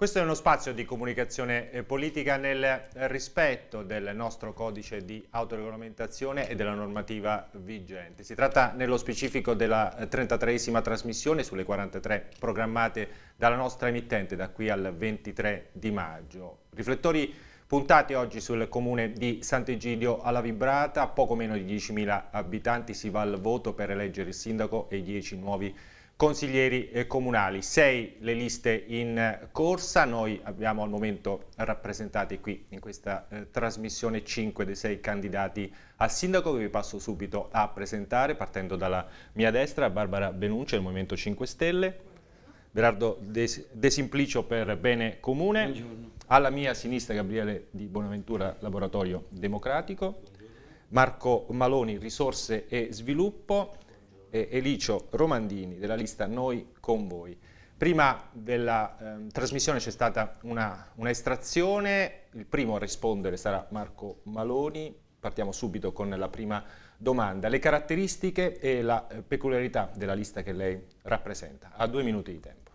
Questo è uno spazio di comunicazione eh, politica nel rispetto del nostro codice di autoregolamentazione e della normativa vigente. Si tratta nello specifico della 33esima eh, trasmissione sulle 43 programmate dalla nostra emittente da qui al 23 di maggio. Riflettori puntati oggi sul comune di Sant'Egidio alla Vibrata, poco meno di 10.000 abitanti si va al voto per eleggere il sindaco e i 10 nuovi abitanti consiglieri eh, comunali. Sei le liste in corsa, noi abbiamo al momento rappresentati qui in questa eh, trasmissione 5 dei 6 candidati al sindaco che vi passo subito a presentare partendo dalla mia destra, Barbara Benucci del Movimento 5 Stelle, Berardo De Simplicio per Bene Comune, Buongiorno. alla mia sinistra Gabriele Di Bonaventura, Laboratorio Democratico, Marco Maloni, Risorse e Sviluppo, e Elicio Romandini della lista Noi con voi. Prima della eh, trasmissione c'è stata una, una, estrazione, il primo a rispondere sarà Marco Maloni, partiamo subito con la prima domanda, le caratteristiche e la eh, peculiarità della lista che lei rappresenta, ha due minuti di tempo.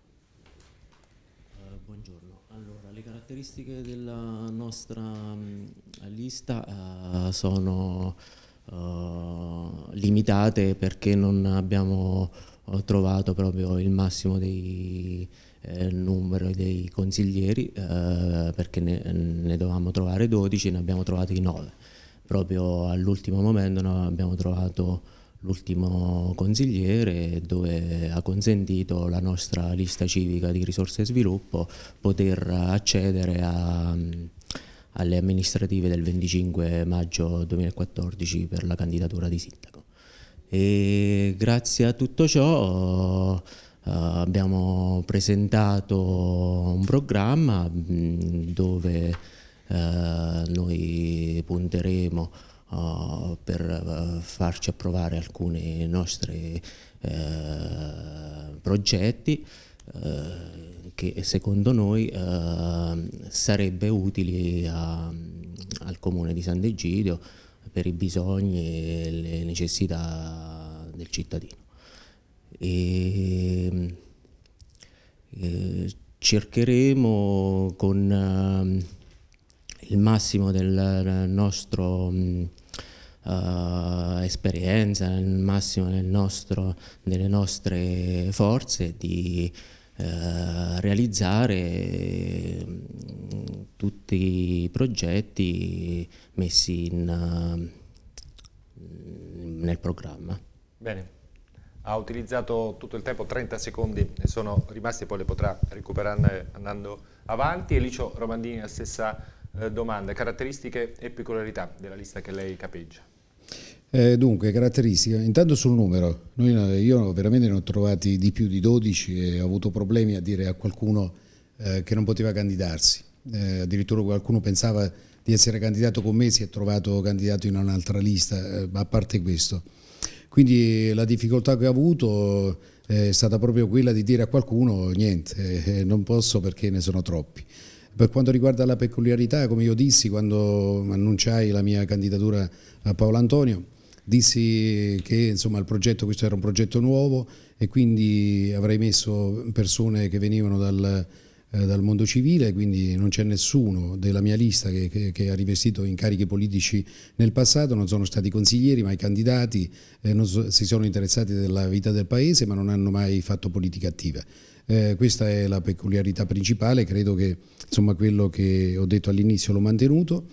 Uh, buongiorno, allora le caratteristiche della nostra mh, mm, lista uh, sono eh, limitate perché non abbiamo eh, trovato proprio il massimo dei eh, numero dei consiglieri eh, perché ne, ne, dovevamo trovare 12 ne abbiamo trovati 9 proprio all'ultimo momento no, abbiamo trovato l'ultimo consigliere dove ha consentito la nostra lista civica di risorse e sviluppo poter accedere a alle amministrative del 25 maggio 2014 per la candidatura di sindaco. E grazie a tutto ciò eh, abbiamo presentato un programma dove eh, noi punteremo eh, per farci approvare alcuni nostri progetti eh, che secondo noi eh, sarebbe utili a, al comune di San Degidio per i bisogni e le necessità del cittadino. E, eh, cercheremo con eh, il massimo della nostra mm, eh, esperienza, il massimo nostro, delle nostre forze di eh, realizzare mm, tutti i progetti messi in, eh, nel programma. Bene, ha utilizzato tutto il tempo, 30 secondi ne sono rimasti, poi le potrà recuperare andando avanti. Elicio Romandini, la stessa eh, domanda, caratteristiche e peculiarità della lista che lei capeggia. Eh, dunque, caratteristiche. Intanto sul numero, Noi, io veramente ne ho trovati di più di 12 e ho avuto problemi a dire a qualcuno eh, che non poteva candidarsi. Eh, addirittura qualcuno pensava di essere candidato con me, si è trovato candidato in un'altra lista, eh, a parte questo. Quindi la difficoltà che ho avuto eh, è stata proprio quella di dire a qualcuno niente, eh, non posso perché ne sono troppi. Per quanto riguarda la peculiarità, come io dissi quando annunciai la mia candidatura a Paolo Antonio, dissi che insomma, il progetto, questo era un progetto nuovo e quindi avrei messo persone che venivano dal, eh, dal mondo civile, quindi non c'è nessuno della mia lista che, che, che, ha rivestito incarichi politici nel passato, non sono stati consiglieri, ma i candidati eh, so, si sono interessati della vita del paese, ma non hanno mai fatto politica attiva. Eh, questa è la peculiarità principale, credo che insomma, quello che ho detto all'inizio l'ho mantenuto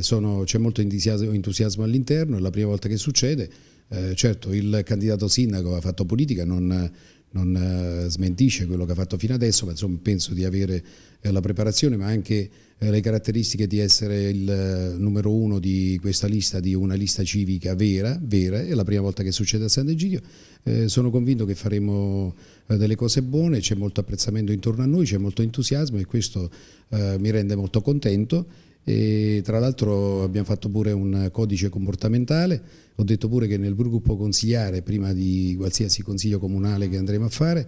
sono, c'è molto entusiasmo, all'interno, è la prima volta che succede. Eh, certo, il candidato sindaco ha fatto politica, non, non eh, smentisce quello che ha fatto fino adesso, ma insomma penso di avere eh, la preparazione, ma anche eh, le caratteristiche di essere il numero uno di questa lista, di una lista civica vera, vera è la prima volta che succede a Sant'Egidio. Eh, sono convinto che faremo delle cose buone, c'è molto apprezzamento intorno a noi, c'è molto entusiasmo e questo eh, mi rende molto contento e tra l'altro abbiamo fatto pure un codice comportamentale, ho detto pure che nel gruppo consigliare, prima di qualsiasi consiglio comunale che andremo a fare,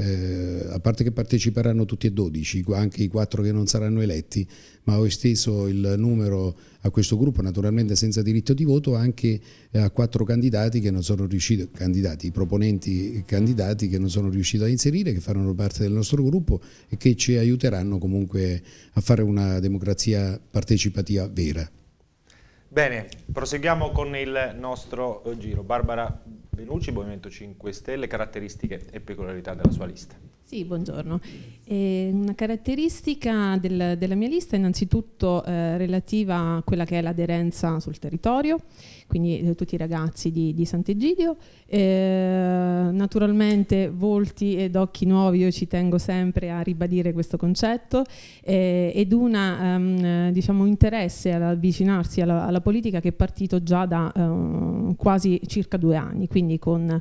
eh, a parte che parteciperanno tutti e 12, anche i quattro che non saranno eletti, ma ho esteso il numero a questo gruppo, naturalmente senza diritto di voto, anche a quattro candidati che non sono riusciti, candidati, proponenti candidati che non sono riusciti a inserire, che faranno parte del nostro gruppo e che ci aiuteranno comunque a fare una democrazia partecipativa vera. Bene, proseguiamo con il nostro giro. Barbara Benucci, Movimento 5 Stelle, caratteristiche e peculiarità della sua lista. Sì, buongiorno. Eh, una caratteristica del, della mia lista è innanzitutto eh, relativa a quella che è l'aderenza sul territorio, quindi eh, tutti i ragazzi di, di Sant'Egidio. Eh, naturalmente volti ed occhi nuovi, io ci tengo sempre a ribadire questo concetto, eh, ed un um, ehm, diciamo, interesse ad avvicinarsi alla, alla, politica che è partito già da um, quasi circa due anni, quindi con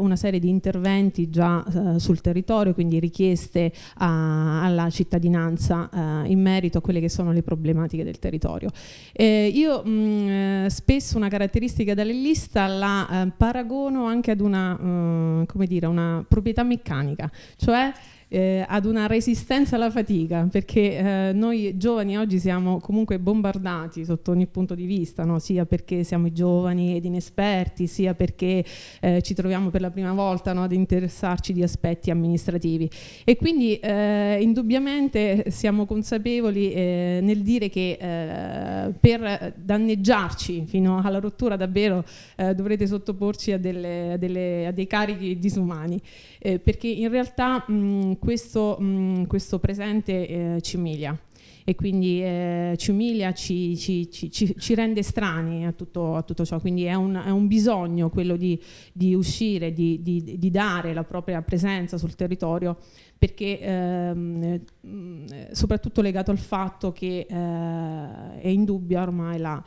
una serie di interventi già sul territorio, Quindi quindi richieste a, alla cittadinanza eh, in merito a quelle che sono le problematiche del territorio. Eh, io mh, mm, eh, spesso una caratteristica dell'ellista la eh, paragono anche ad una, mh, eh, dire, una proprietà meccanica, cioè eh, ad una resistenza alla fatica, perché eh, noi giovani oggi siamo comunque bombardati sotto ogni punto di vista, no? sia perché siamo giovani ed inesperti, sia perché eh, ci troviamo per la prima volta no, ad interessarci di aspetti amministrativi. E quindi eh, indubbiamente siamo consapevoli eh, nel dire che eh, per danneggiarci fino alla rottura davvero dovrete sottoporci a, delle, a, delle, a dei carichi disumani eh, perché in realtà mh, mm, questo, mh, mm, questo, presente eh, ci umilia e quindi eh, ci umilia, ci, ci, ci, ci, rende strani a tutto, a tutto ciò, quindi è un, è un, bisogno quello di, di uscire, di, di, di, dare la propria presenza sul territorio, perché ehm, mm, soprattutto legato al fatto che eh, è indubbia ormai la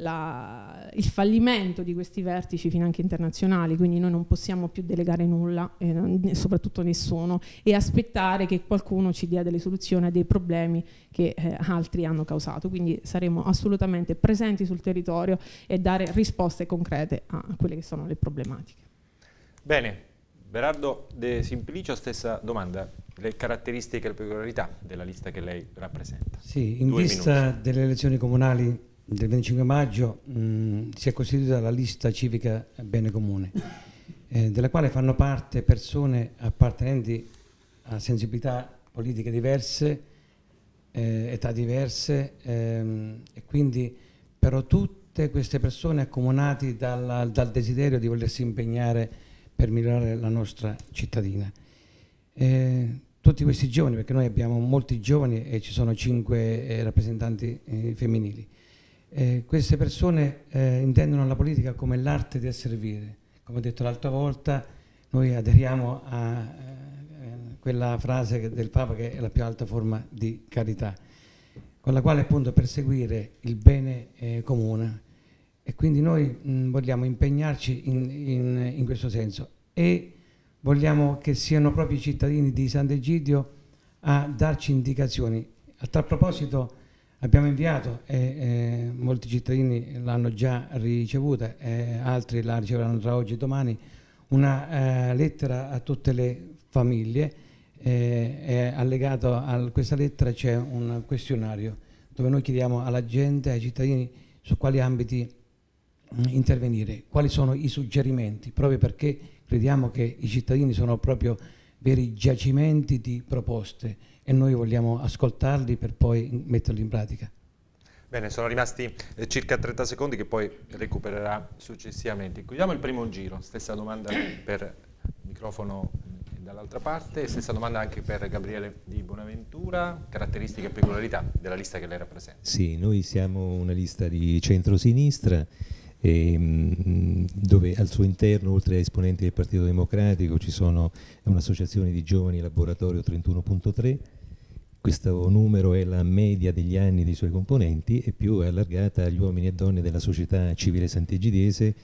la, il fallimento di questi vertici finanche internazionali, quindi noi non possiamo più delegare nulla, eh, soprattutto nessuno, e aspettare che qualcuno ci dia delle soluzioni a dei problemi che eh, altri hanno causato. Quindi saremo assolutamente presenti sul territorio e dare risposte concrete a quelle che sono le problematiche. Bene, Berardo De Simplicio, stessa domanda, le caratteristiche e le peculiarità della lista che lei rappresenta. Sì, in Due vista minuti. delle elezioni comunali del 25 maggio mh, mm, si è costituita la lista civica Bene Comune, eh, della quale fanno parte persone appartenenti a sensibilità politiche diverse, eh, età diverse ehm, e quindi però tutte queste persone accomunate dalla, dal desiderio di volersi impegnare per migliorare la nostra cittadina. Eh, tutti questi giovani, perché noi abbiamo molti giovani e ci sono cinque eh, rappresentanti eh, femminili eh, queste persone eh, intendono la politica come l'arte di servire. Come ho detto l'altra volta, noi aderiamo a eh, quella frase del Papa che è la più alta forma di carità, con la quale appunto perseguire il bene eh, comune. E quindi noi mh, mm, vogliamo impegnarci in, in, in, questo senso e vogliamo che siano proprio i cittadini di Sant'Egidio a darci indicazioni. A tal proposito, Abbiamo inviato e eh, molti cittadini l'hanno già ricevuta e altri la riceveranno tra oggi e domani, una eh, lettera a tutte le famiglie eh, e allegato a questa lettera c'è un questionario dove noi chiediamo alla gente, ai cittadini su quali ambiti mh, mm, intervenire, quali sono i suggerimenti, proprio perché crediamo che i cittadini sono proprio veri giacimenti di proposte e noi vogliamo ascoltarli per poi metterli in pratica. Bene, sono rimasti eh, circa 30 secondi che poi recupererà successivamente. Chiudiamo il primo giro, stessa domanda per il microfono eh, dall'altra parte, stessa domanda anche per Gabriele Di Bonaventura, caratteristiche e peculiarità della lista che lei rappresenta. Sì, noi siamo una lista di centrosinistra e, ehm, dove al suo interno, oltre a esponenti del Partito Democratico, ci sono un'associazione di giovani Laboratorio 31.3 questo numero è la media degli anni dei suoi componenti e più è allargata agli uomini e donne della società civile sant'Egidese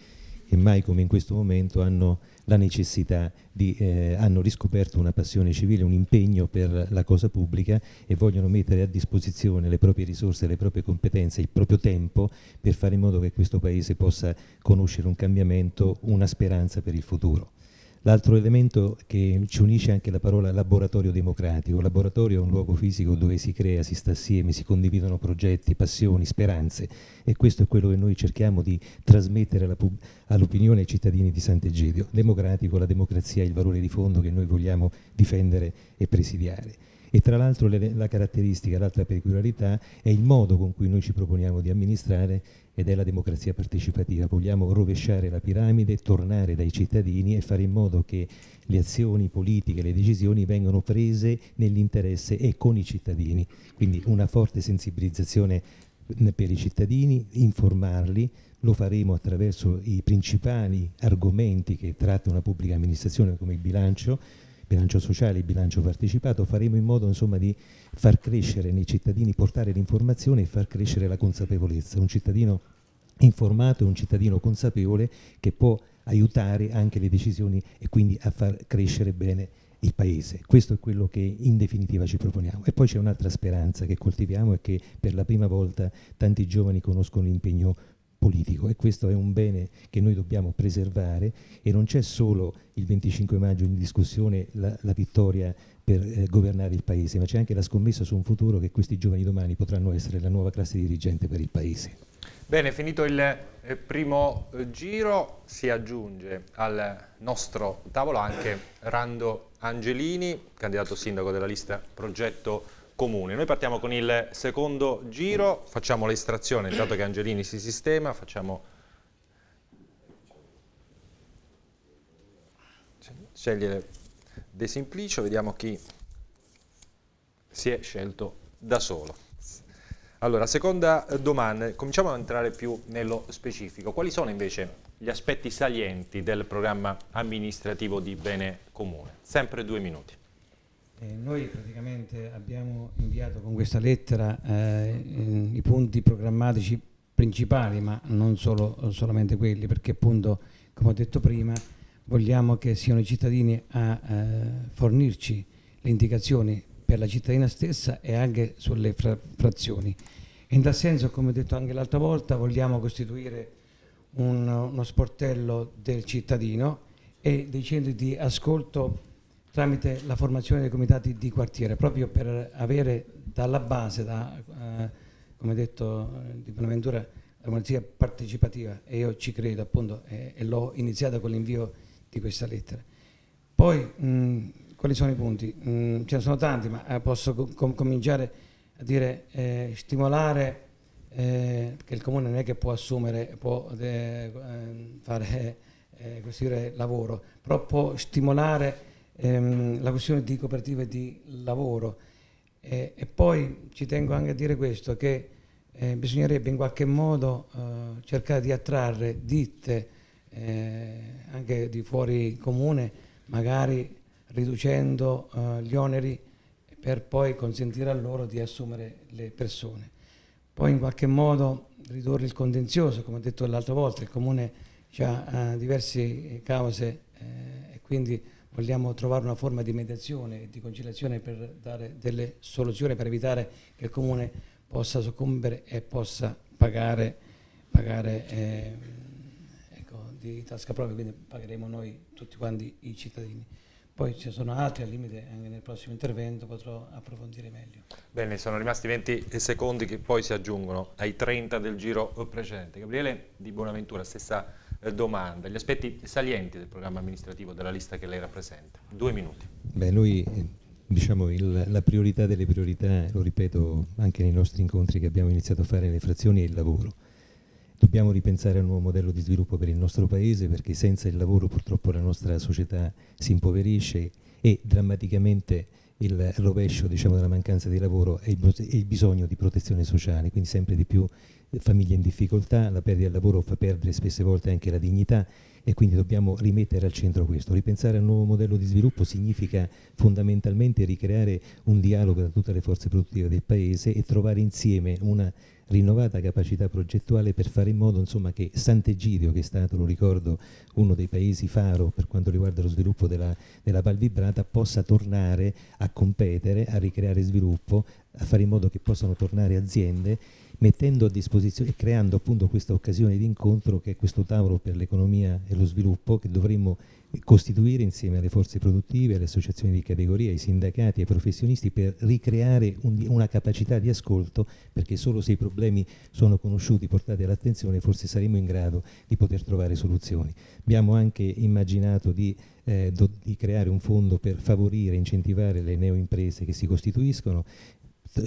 che mai come in questo momento hanno la necessità di, eh, hanno riscoperto una passione civile, un impegno per la cosa pubblica e vogliono mettere a disposizione le proprie risorse, le proprie competenze, il proprio tempo per fare in modo che questo Paese possa conoscere un cambiamento, una speranza per il futuro. L'altro elemento che ci unisce anche la parola laboratorio democratico. Laboratorio è un luogo fisico dove si crea, si sta assieme, si condividono progetti, passioni, speranze e questo è quello che noi cerchiamo di trasmettere all'opinione ai cittadini di Sant'Egidio. Democratico, la democrazia è il valore di fondo che noi vogliamo difendere e presidiare. E tra l'altro la caratteristica, l'altra peculiarità è il modo con cui noi ci proponiamo di amministrare ed è la democrazia partecipativa. Vogliamo rovesciare la piramide, tornare dai cittadini e fare in modo che le azioni politiche, le decisioni vengano prese nell'interesse e con i cittadini. Quindi una forte sensibilizzazione per i cittadini, informarli, lo faremo attraverso i principali argomenti che tratta una pubblica amministrazione come il bilancio, bilancio sociale, il bilancio partecipato, faremo in modo insomma, di far crescere nei cittadini, portare l'informazione e far crescere la consapevolezza. Un cittadino informato è un cittadino consapevole che può aiutare anche le decisioni e quindi a far crescere bene il Paese. Questo è quello che in definitiva ci proponiamo. E poi c'è un'altra speranza che coltiviamo e che per la prima volta tanti giovani conoscono l'impegno politico e questo è un bene che noi dobbiamo preservare e non c'è solo il 25 maggio in discussione la, la vittoria per eh, governare il Paese, ma c'è anche la scommessa su un futuro che questi giovani domani potranno essere la nuova classe dirigente per il Paese. Bene, finito il eh, primo eh, giro, si aggiunge al nostro tavolo anche Rando Angelini, candidato sindaco della lista Progetto comune. Noi partiamo con il secondo giro, mm. facciamo l'estrazione, intanto che Angelini si sistema, facciamo... scegliere De Simplicio, vediamo chi si è scelto da solo. Allora, seconda domanda, cominciamo ad entrare più nello specifico. Quali sono invece gli aspetti salienti del programma amministrativo di bene comune? Sempre due minuti. Eh, noi praticamente abbiamo inviato con questa lettera eh, i punti programmatici principali, ma non solo, solamente quelli, perché appunto, come ho detto prima, vogliamo che siano i cittadini a eh, fornirci le indicazioni per la cittadina stessa e anche sulle fra frazioni. In tal senso, come ho detto anche l'altra volta, vogliamo costituire un, uno sportello del cittadino e dei centri di ascolto tramite la formazione dei comitati di quartiere, proprio per avere dalla base, da, eh, come detto eh, di Bonaventura, la democrazia partecipativa e io ci credo appunto eh, e l'ho iniziata con l'invio di questa lettera. Poi mh, mm, quali sono i punti? Mh, mm, ce ne sono tanti, ma eh, posso com cominciare a dire eh, stimolare che il comune non è che può assumere, può fare lavoro, però può stimolare ehm, la questione di cooperative di lavoro. Eh, e poi ci tengo anche a dire questo, che eh, bisognerebbe in qualche modo eh, cercare di attrarre ditte eh, anche di fuori comune, magari riducendo eh, gli oneri per poi consentire a loro di assumere le persone. Poi in qualche modo ridurre il contenzioso, come ho detto l'altra volta, il comune ha diverse cause eh, e quindi vogliamo trovare una forma di mediazione e di conciliazione per dare delle soluzioni per evitare che il Comune possa soccombere e possa pagare, pagare eh, ecco, di tasca propria, quindi pagheremo noi tutti quanti i cittadini. Poi ci sono altri al limite, anche nel prossimo intervento potrò approfondire meglio. Bene, sono rimasti 20 secondi che poi si aggiungono ai 30 del giro precedente. Gabriele Di Buonaventura, stessa eh, domanda, gli aspetti salienti del programma amministrativo della lista che lei rappresenta. Due minuti. Beh, noi eh, diciamo il, la priorità delle priorità, lo ripeto anche nei nostri incontri che abbiamo iniziato a fare nelle frazioni, è il lavoro. Dobbiamo ripensare a un nuovo modello di sviluppo per il nostro paese perché senza il lavoro purtroppo la nostra società si impoverisce e drammaticamente il rovescio diciamo, della mancanza di lavoro è è il bisogno di protezione sociale, quindi sempre di più famiglie in difficoltà, la perdita del lavoro fa perdere spesse volte anche la dignità e quindi dobbiamo rimettere al centro questo. Ripensare al nuovo modello di sviluppo significa fondamentalmente ricreare un dialogo tra tutte le forze produttive del Paese e trovare insieme una rinnovata capacità progettuale per fare in modo insomma, che Sant'Egidio, che è stato, lo ricordo, uno dei paesi faro per quanto riguarda lo sviluppo della, della Val Vibrata, possa tornare a competere, a ricreare sviluppo, a fare in modo che possano tornare aziende mettendo a disposizione e creando appunto questa occasione di incontro che è questo tavolo per l'economia e lo sviluppo che dovremmo costituire insieme alle forze produttive, alle associazioni di categoria, ai sindacati, ai professionisti per ricreare un, una capacità di ascolto perché solo se i problemi sono conosciuti, portati all'attenzione, forse saremo in grado di poter trovare soluzioni. Abbiamo anche immaginato di, eh, do, di creare un fondo per favorire, e incentivare le neoimprese che si costituiscono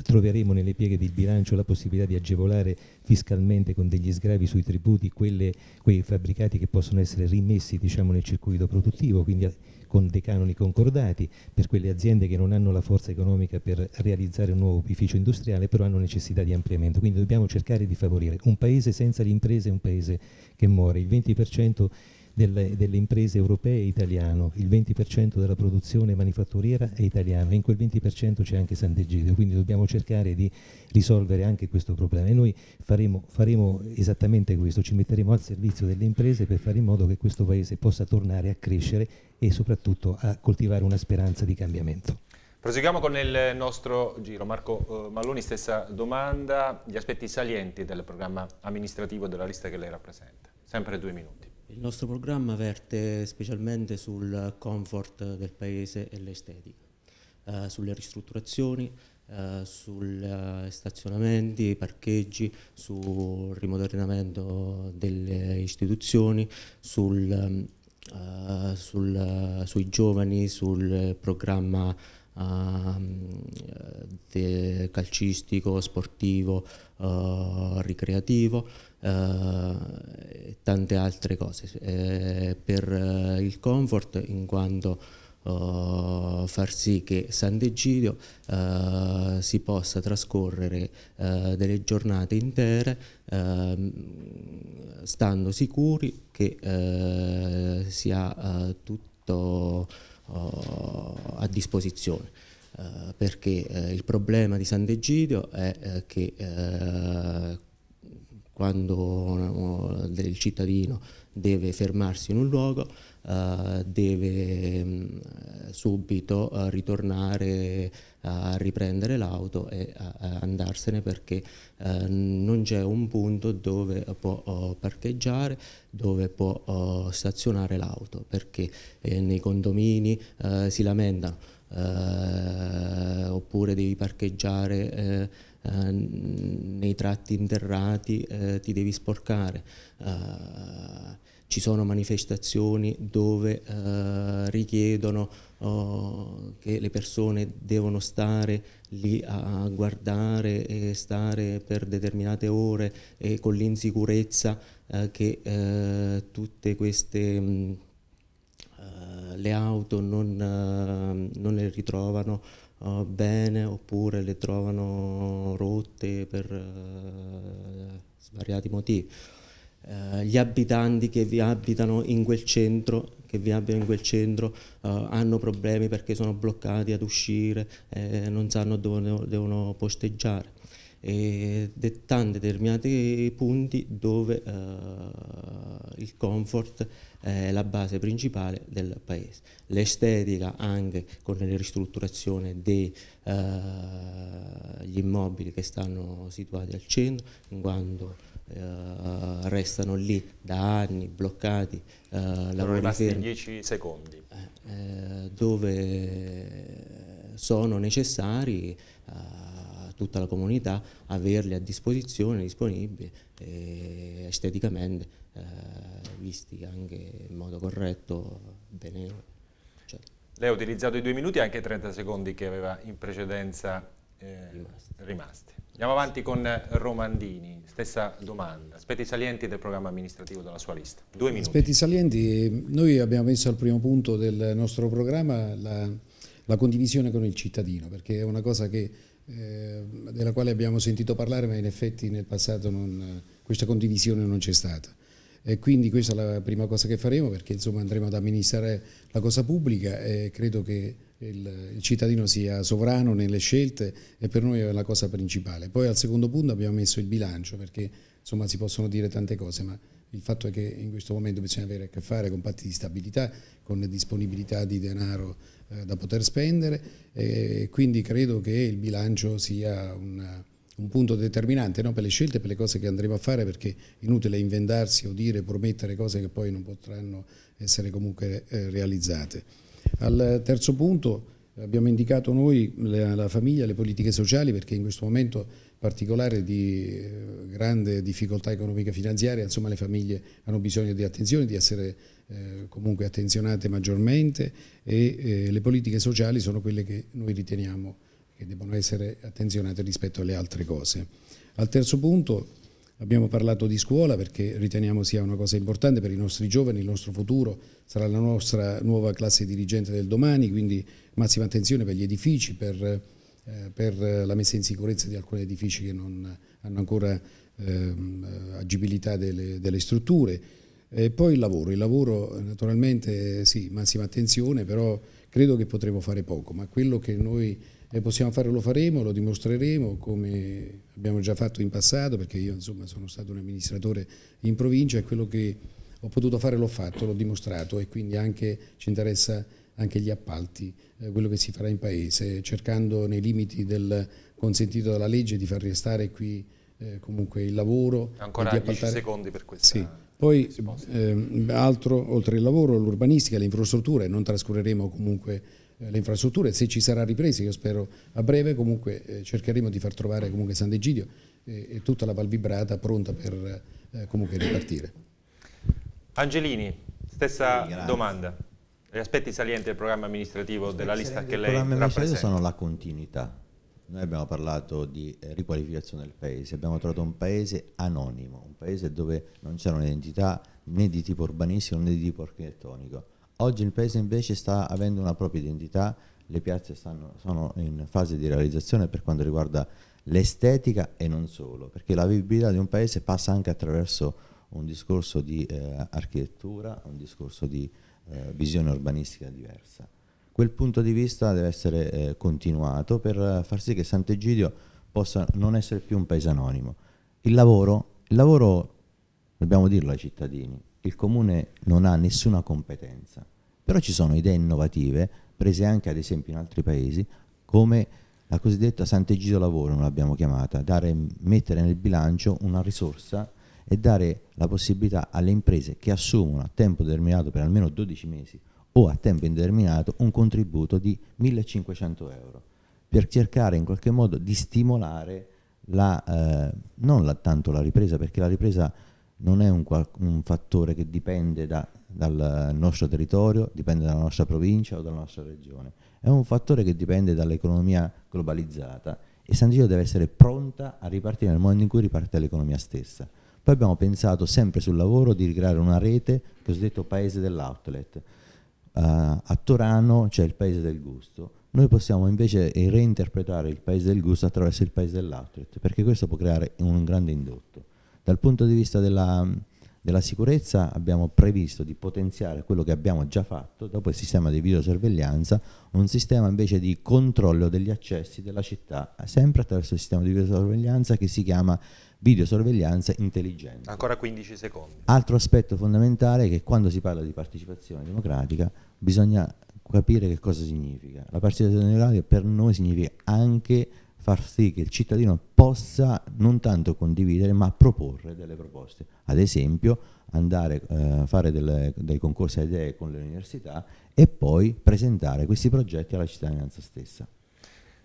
troveremo nelle pieghe del bilancio la possibilità di agevolare fiscalmente con degli sgravi sui tributi quelle, quei fabbricati che possono essere rimessi diciamo, nel circuito produttivo, quindi con dei canoni concordati, per quelle aziende che non hanno la forza economica per realizzare un nuovo edificio industriale, però hanno necessità di ampliamento. Quindi dobbiamo cercare di favorire. Un paese senza le imprese è un paese che muore. Il 20% delle, delle imprese europee è italiano, il 20% della produzione manifatturiera è italiano e in quel 20% c'è anche Sant'Egidio, quindi dobbiamo cercare di risolvere anche questo problema e noi faremo, faremo esattamente questo, ci metteremo al servizio delle imprese per fare in modo che questo Paese possa tornare a crescere e soprattutto a coltivare una speranza di cambiamento. Proseguiamo con il nostro giro. Marco eh, Maloni, stessa domanda, gli aspetti salienti del programma amministrativo della lista che lei rappresenta. Sempre due minuti. Il nostro programma verte specialmente sul comfort del paese e l'estetica, eh, sulle ristrutturazioni, eh, sugli eh, stazionamenti, parcheggi, sul rimodernamento delle istituzioni, sul, eh, sul, eh, sui giovani, sul programma ehm, eh, calcistico, sportivo, ricreativo eh, e tante altre cose. Eh, per eh, il comfort in quanto Uh, far sì che Sant'Egidio uh, si possa trascorrere uh, delle giornate intere ehm, stando sicuri che si ha tutto oh, a disposizione. perché il problema di Sant'Egidio è che quando il eh, cittadino deve fermarsi in un luogo eh, deve mm, subito eh, ritornare a riprendere l'auto e andarsene perché non c'è un punto dove può parcheggiare, dove può stazionare l'auto perché nei condomini si lamentano oppure devi parcheggiare eh, nei tratti interrati eh, ti devi sporcare. Eh, ci sono manifestazioni dove eh, richiedono oh, che le persone devono stare lì a, guardare e stare per determinate ore e con l'insicurezza che tutte queste... Mh, mm, le auto non, non, le ritrovano uh, bene oppure le trovano rotte per uh, svariati motivi. Uh, gli abitanti che vi abitano in quel centro, in quel centro eh, hanno problemi perché sono bloccati ad uscire, eh, non sanno dove devono posteggiare e dettando determinati punti dove eh, il comfort eh, è la base principale del paese. L'estetica anche con la ristrutturazione degli eh, immobili che stanno situati al centro, in quanto Uh, restano lì da anni bloccati. Uh, sono rimasti fermi, 10 secondi. Eh, dove sono necessari uh, tutta la comunità averli a disposizione, disponibili, eh, esteticamente eh, visti anche in modo corretto, benevolo. Cioè. Lei ha utilizzato i due minuti e anche i 30 secondi che aveva in precedenza eh, rimasti. rimasti. Andiamo avanti con Romandini, stessa domanda. Aspetti salienti del programma amministrativo della sua lista. Due minuti. Aspetti salienti, noi abbiamo messo al primo punto del nostro programma la, la condivisione con il cittadino, perché è una cosa che eh, della quale abbiamo sentito parlare, ma in effetti nel passato non, questa condivisione non c'è stata. E quindi questa è la prima cosa che faremo perché insomma, andremo ad amministrare la cosa pubblica e credo che il, il, cittadino sia sovrano nelle scelte e per noi è la cosa principale. Poi al secondo punto abbiamo messo il bilancio perché insomma, si possono dire tante cose, ma il fatto è che in questo momento bisogna avere a che fare con patti di stabilità, con disponibilità di denaro eh, da poter spendere e quindi credo che il bilancio sia una, un punto determinante no? per le scelte, per le cose che andremo a fare perché è inutile inventarsi o dire, promettere cose che poi non potranno essere comunque eh, realizzate. Al terzo punto abbiamo indicato noi la, la famiglia, le politiche sociali perché in questo momento particolare di eh, grande difficoltà economica finanziaria, insomma le famiglie hanno bisogno di attenzione, di essere eh, comunque attenzionate maggiormente e eh, le politiche sociali sono quelle che noi riteniamo che debbano essere attenzionate rispetto alle altre cose. Al terzo punto abbiamo parlato di scuola perché riteniamo sia una cosa importante per i nostri giovani, il nostro futuro, sarà la nostra nuova classe dirigente del domani, quindi massima attenzione per gli edifici, per eh, per la messa in sicurezza di alcuni edifici che non hanno ancora ehm, agibilità delle, delle strutture. E poi il lavoro, il lavoro naturalmente sì, massima attenzione, però credo che potremo fare poco, ma quello che noi eh, possiamo fare lo faremo, lo dimostreremo come abbiamo già fatto in passato, perché io insomma sono stato un amministratore in provincia e quello che ho potuto fare l'ho fatto, l'ho dimostrato e quindi anche ci interessa anche gli appalti, eh, quello che si farà in Paese, cercando nei limiti del consentito dalla legge di far restare qui eh, comunque il lavoro. Ancora 10 secondi per questo. Sì. Poi eh, altro, oltre il lavoro, l'urbanistica, le infrastrutture, non trascureremo comunque eh, le infrastrutture, se ci sarà ripresa, io spero a breve, comunque eh, cercheremo di far trovare comunque San Degidio e, tutta la Val Vibrata pronta per eh, comunque ripartire. Angelini, stessa domanda. Gli aspetti salienti del programma amministrativo della lista che lei rappresenta sono la continuità. Noi abbiamo parlato di eh, riqualificazione del paese, abbiamo trovato un paese anonimo, un paese dove non c'era un'identità né di tipo urbanistico né di tipo architettonico. Oggi il paese invece sta avendo una propria identità, le piazze stanno, sono in fase di realizzazione per quanto riguarda l'estetica e non solo, perché la vivibilità di un paese passa anche attraverso un discorso di eh, architettura, un discorso di eh, visione urbanistica diversa. Quel punto di vista deve essere eh, continuato per far sì che Sant'Egidio possa non essere più un paese anonimo. Il lavoro, il lavoro, dobbiamo dirlo ai cittadini, il comune non ha nessuna competenza, però ci sono idee innovative, prese anche ad esempio in altri paesi, come la cosiddetta Sant'Egidio Lavoro, non l'abbiamo chiamata, dare, mettere nel bilancio una risorsa e dare la possibilità alle imprese che assumono a tempo determinato per almeno 12 mesi o a tempo indeterminato un contributo di 1500 euro per cercare in qualche modo di stimolare la, eh, non la, tanto la ripresa perché la ripresa non è un, un fattore che dipende da, dal nostro territorio, dipende dalla nostra provincia o dalla nostra regione, è un fattore che dipende dall'economia globalizzata e San Giro deve essere pronta a ripartire nel momento in cui riparte l'economia stessa. Poi abbiamo pensato sempre sul lavoro di ricreare una rete, il cosiddetto paese dell'outlet. Uh, a Torano c'è il paese del gusto. Noi possiamo invece reinterpretare il paese del gusto attraverso il paese dell'outlet, perché questo può creare un grande indotto. Dal punto di vista della, della sicurezza abbiamo previsto di potenziare quello che abbiamo già fatto, dopo il sistema di videosorveglianza, un sistema invece di controllo degli accessi della città, sempre attraverso il sistema di videosorveglianza che si chiama videosorveglianza intelligente. Ancora 15 secondi. Altro aspetto fondamentale è che quando si parla di partecipazione democratica bisogna capire che cosa significa. La partecipazione democratica per noi significa anche far sì che il cittadino possa non tanto condividere ma proporre delle proposte. Ad esempio andare a eh, fare delle, dei concorsi a idee con le università e poi presentare questi progetti alla cittadinanza stessa.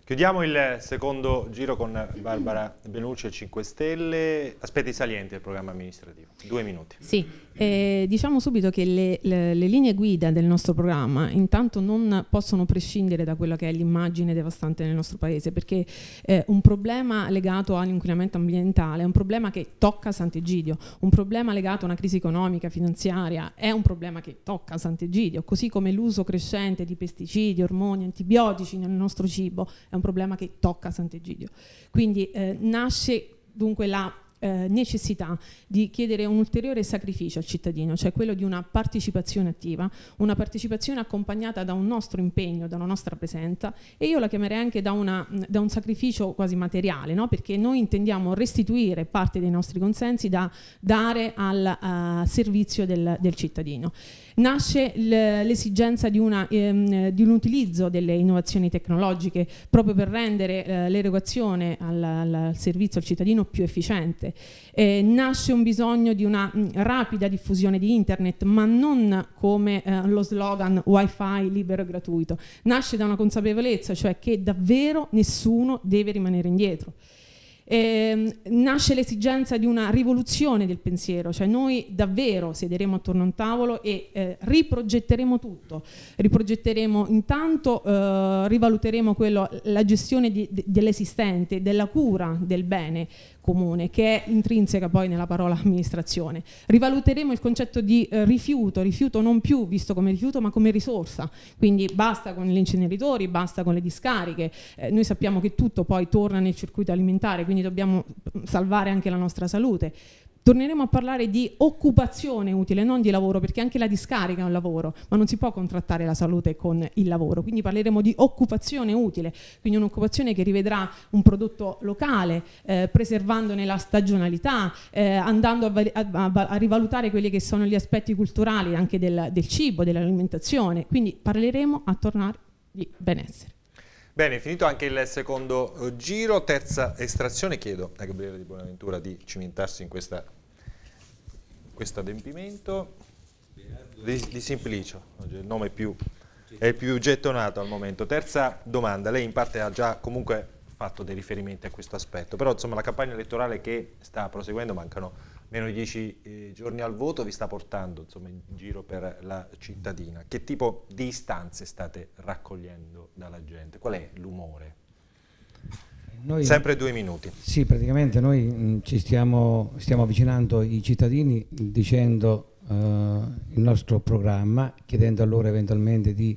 Chiudiamo il secondo giro con Barbara Benucci e 5 Stelle. Aspetti salienti del programma amministrativo. Due minuti. Sì. Eh, diciamo subito che le, le, le, linee guida del nostro programma intanto non possono prescindere da quella che è l'immagine devastante nel nostro paese perché eh, un problema legato all'inquinamento ambientale è un problema che tocca Sant'Egidio, un problema legato a una crisi economica, finanziaria è un problema che tocca Sant'Egidio, così come l'uso crescente di pesticidi, ormoni, antibiotici nel nostro cibo è un problema che tocca Sant'Egidio. Quindi eh, nasce dunque la eh, necessità di chiedere un ulteriore sacrificio al cittadino, cioè quello di una partecipazione attiva, una partecipazione accompagnata da un nostro impegno, da una nostra presenza e io la chiamerei anche da, una, da un sacrificio quasi materiale, no? perché noi intendiamo restituire parte dei nostri consensi da dare al uh, servizio del, del, cittadino. Nasce l'esigenza di, ehm, di, un utilizzo delle innovazioni tecnologiche proprio per rendere eh, l'erogazione al, al servizio al cittadino più efficiente eh, nasce un bisogno di una mh, mm, rapida diffusione di internet, ma non come eh, lo slogan wifi libero e gratuito, nasce da una consapevolezza, cioè che davvero nessuno deve rimanere indietro. Eh, nasce l'esigenza di una rivoluzione del pensiero, cioè noi davvero siederemo attorno a un tavolo e eh, riprogetteremo tutto, riprogetteremo intanto, eh, rivaluteremo quello, la gestione dell'esistente, della cura del bene, comune, che è intrinseca poi nella parola amministrazione. Rivaluteremo il concetto di eh, rifiuto, rifiuto non più visto come rifiuto ma come risorsa, quindi basta con gli inceneritori, basta con le discariche, eh, noi sappiamo che tutto poi torna nel circuito alimentare, quindi dobbiamo mm, salvare anche la nostra salute. Torneremo a parlare di occupazione utile, non di lavoro, perché anche la discarica è un lavoro, ma non si può contrattare la salute con il lavoro. Quindi parleremo di occupazione utile, quindi un'occupazione che rivedrà un prodotto locale, eh, preservato sviluppandone la stagionalità, eh, andando a, a, a, rivalutare quelli che sono gli aspetti culturali anche del, del cibo, dell'alimentazione. Quindi parleremo a tornare di benessere. Bene, finito anche il secondo eh, giro, terza estrazione, chiedo a Gabriele di Buonaventura di cimentarsi in questo adempimento di, di, Simplicio, il nome più, è più gettonato al momento. Terza domanda, lei in parte ha già comunque fatto dei riferimenti a questo aspetto. Però insomma la campagna elettorale che sta proseguendo, mancano meno di dieci eh, giorni al voto, vi sta portando insomma, in giro per la cittadina. Che tipo di istanze state raccogliendo dalla gente? Qual è l'umore? Noi, Sempre due minuti. Sì, praticamente noi mh, mm, ci stiamo, stiamo, avvicinando ai cittadini dicendo eh, il nostro programma, chiedendo a loro eventualmente di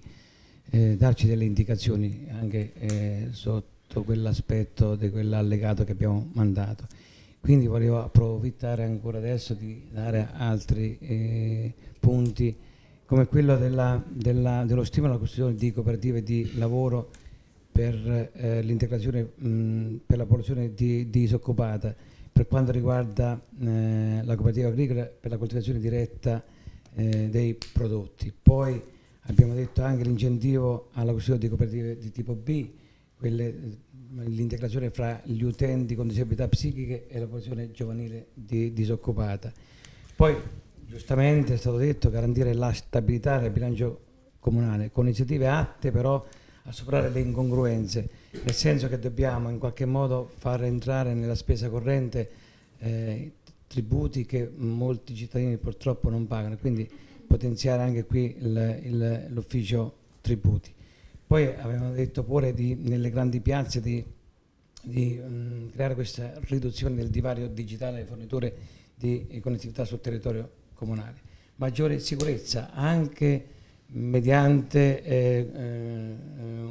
eh, darci delle indicazioni anche eh, sotto tutto quell'aspetto di quell'allegato che abbiamo mandato. Quindi volevo approfittare ancora adesso di dare altri eh, punti come quello della, della, dello stimolo alla costruzione di cooperative di lavoro per eh, l'integrazione per la popolazione di, disoccupata per quanto riguarda eh, la cooperativa agricola per la coltivazione diretta eh, dei prodotti. Poi abbiamo detto anche l'incentivo alla costruzione di cooperative di tipo B eh, l'integrazione fra gli utenti con disabilità psichiche e la posizione giovanile di, disoccupata. Poi, giustamente è stato detto, garantire la stabilità del bilancio comunale, con iniziative atte però a superare le incongruenze, nel senso che dobbiamo in qualche modo far entrare nella spesa corrente eh, tributi che molti cittadini purtroppo non pagano, quindi potenziare anche qui l'ufficio tributi. Poi avevano detto pure di, nelle grandi piazze di, di mh, mm, creare questa riduzione del divario digitale delle forniture di connettività sul territorio comunale. Maggiore sicurezza anche mediante eh, eh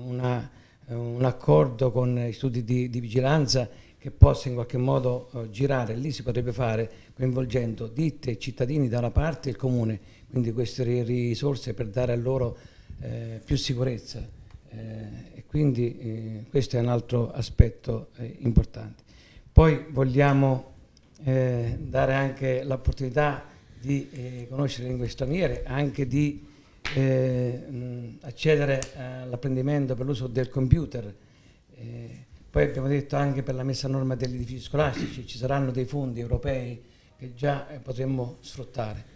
una, un accordo con istituti di, di vigilanza che possa in qualche modo eh, girare, lì si potrebbe fare coinvolgendo ditte e cittadini da una parte e il comune, quindi queste risorse per dare a loro eh, più sicurezza. Eh, e quindi eh, questo è un altro aspetto eh, importante. Poi vogliamo dare anche l'opportunità di conoscere le lingue straniere, anche di mh, accedere all'apprendimento per l'uso del computer. Poi abbiamo detto anche per la messa a norma degli edifici scolastici ci saranno dei fondi europei che già potremmo sfruttare.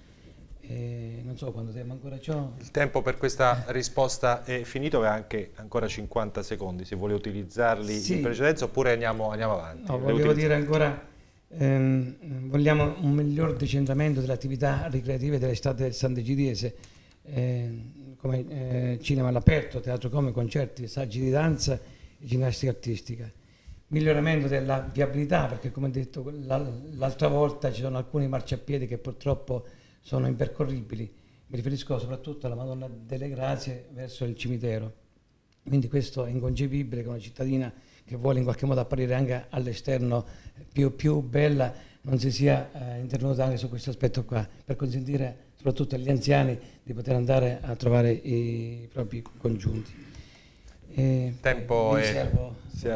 E non so quando tempo ancora ciò. Il tempo per questa risposta è finito, aveva anche ancora 50 secondi, se vuole utilizzarli sì. in precedenza oppure andiamo, andiamo avanti. No, volevo dire ancora, ehm, vogliamo un miglior decentramento delle attività ricreative dell'estate del Sant'Egidiese, eh, come eh, cinema all'aperto, teatro come, concerti, saggi di danza e ginnastica artistica. Miglioramento della viabilità, perché come detto l'altra volta ci sono alcuni marciapiedi che purtroppo sono impercorribili. Mi riferisco soprattutto alla Madonna delle Grazie verso il cimitero. Quindi questo è inconcepibile che una cittadina che vuole in qualche modo apparire anche all'esterno più, più bella non si sia eh, intervenuta anche su questo aspetto qua, per consentire soprattutto agli anziani di poter andare a trovare i propri congiunti. Il tempo è,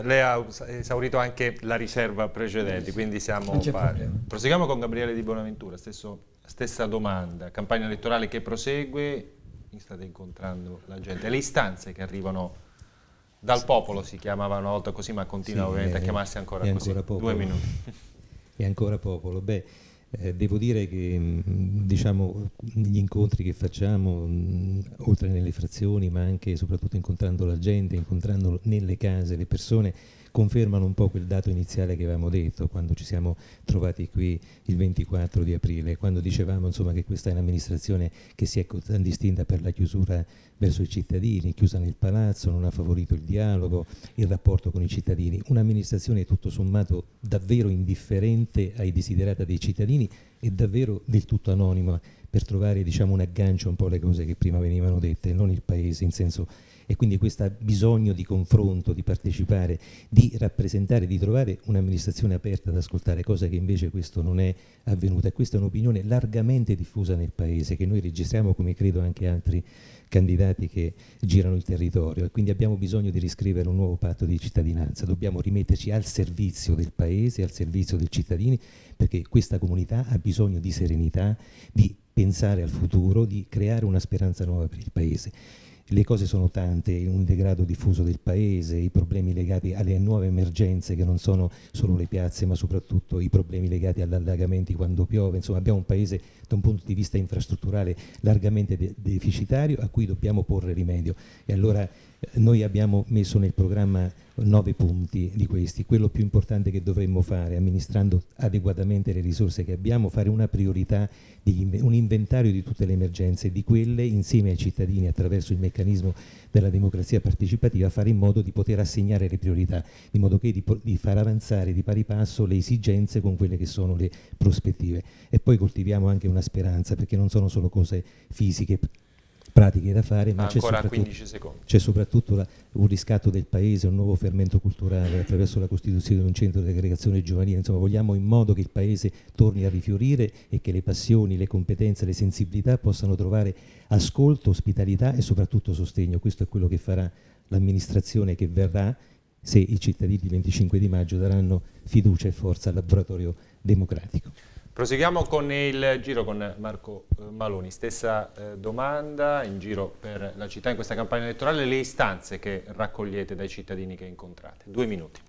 lei ha esaurito anche la riserva precedente, quindi siamo pari. Proseguiamo con Gabriele Di Bonaventura, stesso stessa domanda, campagna elettorale che prosegue, state incontrando la gente, le istanze che arrivano dal popolo, si chiamava una volta così ma continua sì, ovviamente è, a chiamarsi ancora è così, ancora due minuti. E ancora popolo, beh eh, devo dire che mm, diciamo, gli incontri che facciamo, mh, mm, oltre nelle frazioni ma anche e soprattutto incontrando la gente, incontrando nelle case le persone, confermano un po' quel dato iniziale che avevamo detto quando ci siamo trovati qui il 24 di aprile, quando dicevamo insomma, che questa è un'amministrazione che si è distinta per la chiusura verso i cittadini, chiusa nel palazzo, non ha favorito il dialogo, il rapporto con i cittadini, un'amministrazione tutto sommato davvero indifferente ai desiderata dei cittadini e davvero del tutto anonima per trovare diciamo, un aggancio un po' alle cose che prima venivano dette, non il Paese in senso e quindi questo bisogno di confronto, di partecipare, di rappresentare, di trovare un'amministrazione aperta ad ascoltare, cosa che invece questo non è avvenuta. questa è un'opinione largamente diffusa nel Paese, che noi registriamo come credo anche altri candidati che girano il territorio e quindi abbiamo bisogno di riscrivere un nuovo patto di cittadinanza, dobbiamo rimetterci al servizio del Paese, al servizio dei cittadini, perché questa comunità ha bisogno di serenità, di pensare al futuro, di creare una speranza nuova per il Paese. Le cose sono tante, un degrado diffuso del paese, i problemi legati alle nuove emergenze che non sono solo le piazze ma soprattutto i problemi legati agli allagamenti quando piove, insomma abbiamo un paese da un punto di vista infrastrutturale largamente de deficitario a cui dobbiamo porre rimedio e allora noi abbiamo messo nel programma nove punti di questi, quello più importante che dovremmo fare, amministrando adeguatamente le risorse che abbiamo, fare una priorità, di, un inventario di tutte le emergenze, di quelle insieme ai cittadini attraverso il meccanismo della democrazia partecipativa, fare in modo di poter assegnare le priorità, in modo che di, di far avanzare di pari passo le esigenze con quelle che sono le prospettive. E poi coltiviamo anche una speranza, perché non sono solo cose fisiche pratiche da fare, ma c'è soprattutto, soprattutto la, un riscatto del paese, un nuovo fermento culturale attraverso la costituzione di un centro di aggregazione giovanile, insomma vogliamo in modo che il paese torni a rifiorire e che le passioni, le competenze, le sensibilità possano trovare ascolto, ospitalità e soprattutto sostegno, questo è quello che farà l'amministrazione che verrà se i cittadini il 25 di maggio daranno fiducia e forza al laboratorio democratico. Proseguiamo con il giro con Marco eh, Maloni, stessa eh, domanda in giro per la città in questa campagna elettorale, le istanze che raccogliete dai cittadini che incontrate. Due minuti.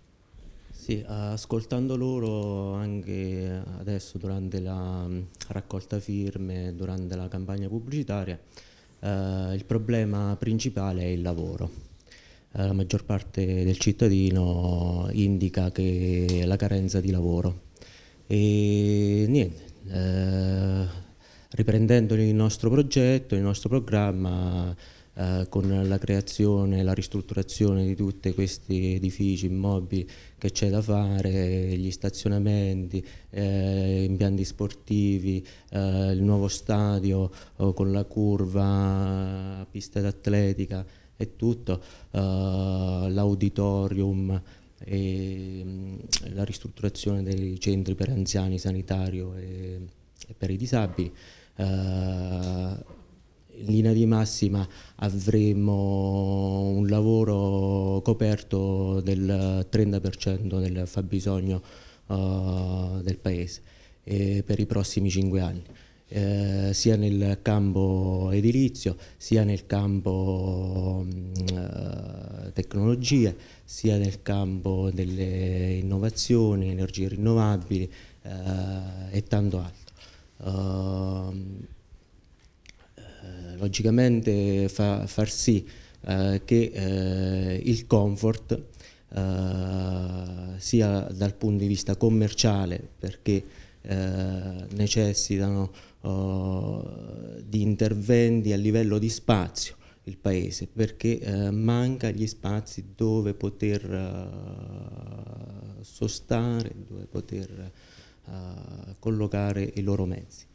Sì, eh, ascoltando loro anche adesso durante la mm, raccolta firme, durante la campagna pubblicitaria, eh, il problema principale è il lavoro. Eh, la maggior parte del cittadino indica che la carenza di lavoro e niente, eh, riprendendo il nostro progetto, il nostro programma, eh, con la creazione e la ristrutturazione di tutti questi edifici, immobili che c'è da fare, gli stazionamenti, eh, impianti sportivi, eh, il nuovo stadio eh, con la curva, pista d'atletica e tutto, eh, l'auditorium e mm, la ristrutturazione dei centri per anziani sanitario e, e per i disabili. Eh, in linea di massima avremo un lavoro coperto del 30% del fabbisogno eh, del Paese eh, per i prossimi 5 anni. Eh, sia nel campo edilizio, sia nel campo mm, eh, tecnologie, sia nel campo delle innovazioni, energie rinnovabili eh, e tanto altro. Ehm, eh, logicamente fa, far sì eh, che il comfort sia dal punto di vista commerciale perché necessitano eh, di interventi a livello di spazio il paese perché uh, manca gli spazi dove poter uh, sostare, dove poter collocare i loro mezzi.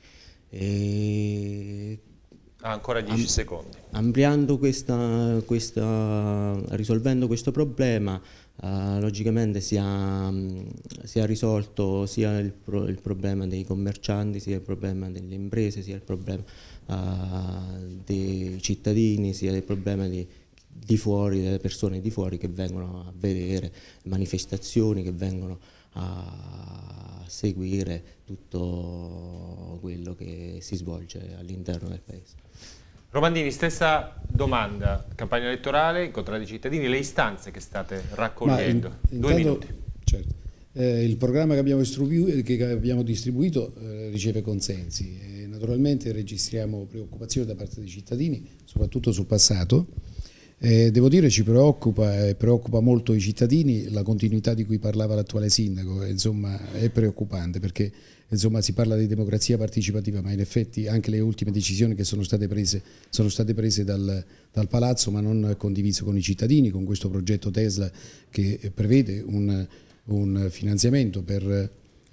E Ah, ancora 10 Am secondi. Ampliando questa, questa, risolvendo questo problema, eh, logicamente si è mm, risolto sia il, pro, il, problema dei commercianti, sia il problema delle imprese, sia il problema eh, dei cittadini, sia il problema di, di fuori, delle persone di fuori che vengono a vedere manifestazioni, che vengono a seguire tutto quello che si svolge all'interno del paese. Romandini, stessa domanda, campagna elettorale, incontrate i cittadini, le istanze che state raccogliendo. In, Due intanto, minuti. Certo. Eh, il programma che abbiamo, eh, che abbiamo distribuito eh, riceve consensi e naturalmente registriamo preoccupazioni da parte dei cittadini, soprattutto sul passato. Eh, devo dire ci preoccupa e preoccupa molto i cittadini la continuità di cui parlava l'attuale sindaco, insomma è preoccupante perché insomma si parla di democrazia partecipativa, ma in effetti anche le ultime decisioni che sono state prese sono state prese dal, dal palazzo, ma non condivise con i cittadini, con questo progetto Tesla che prevede un, un finanziamento per,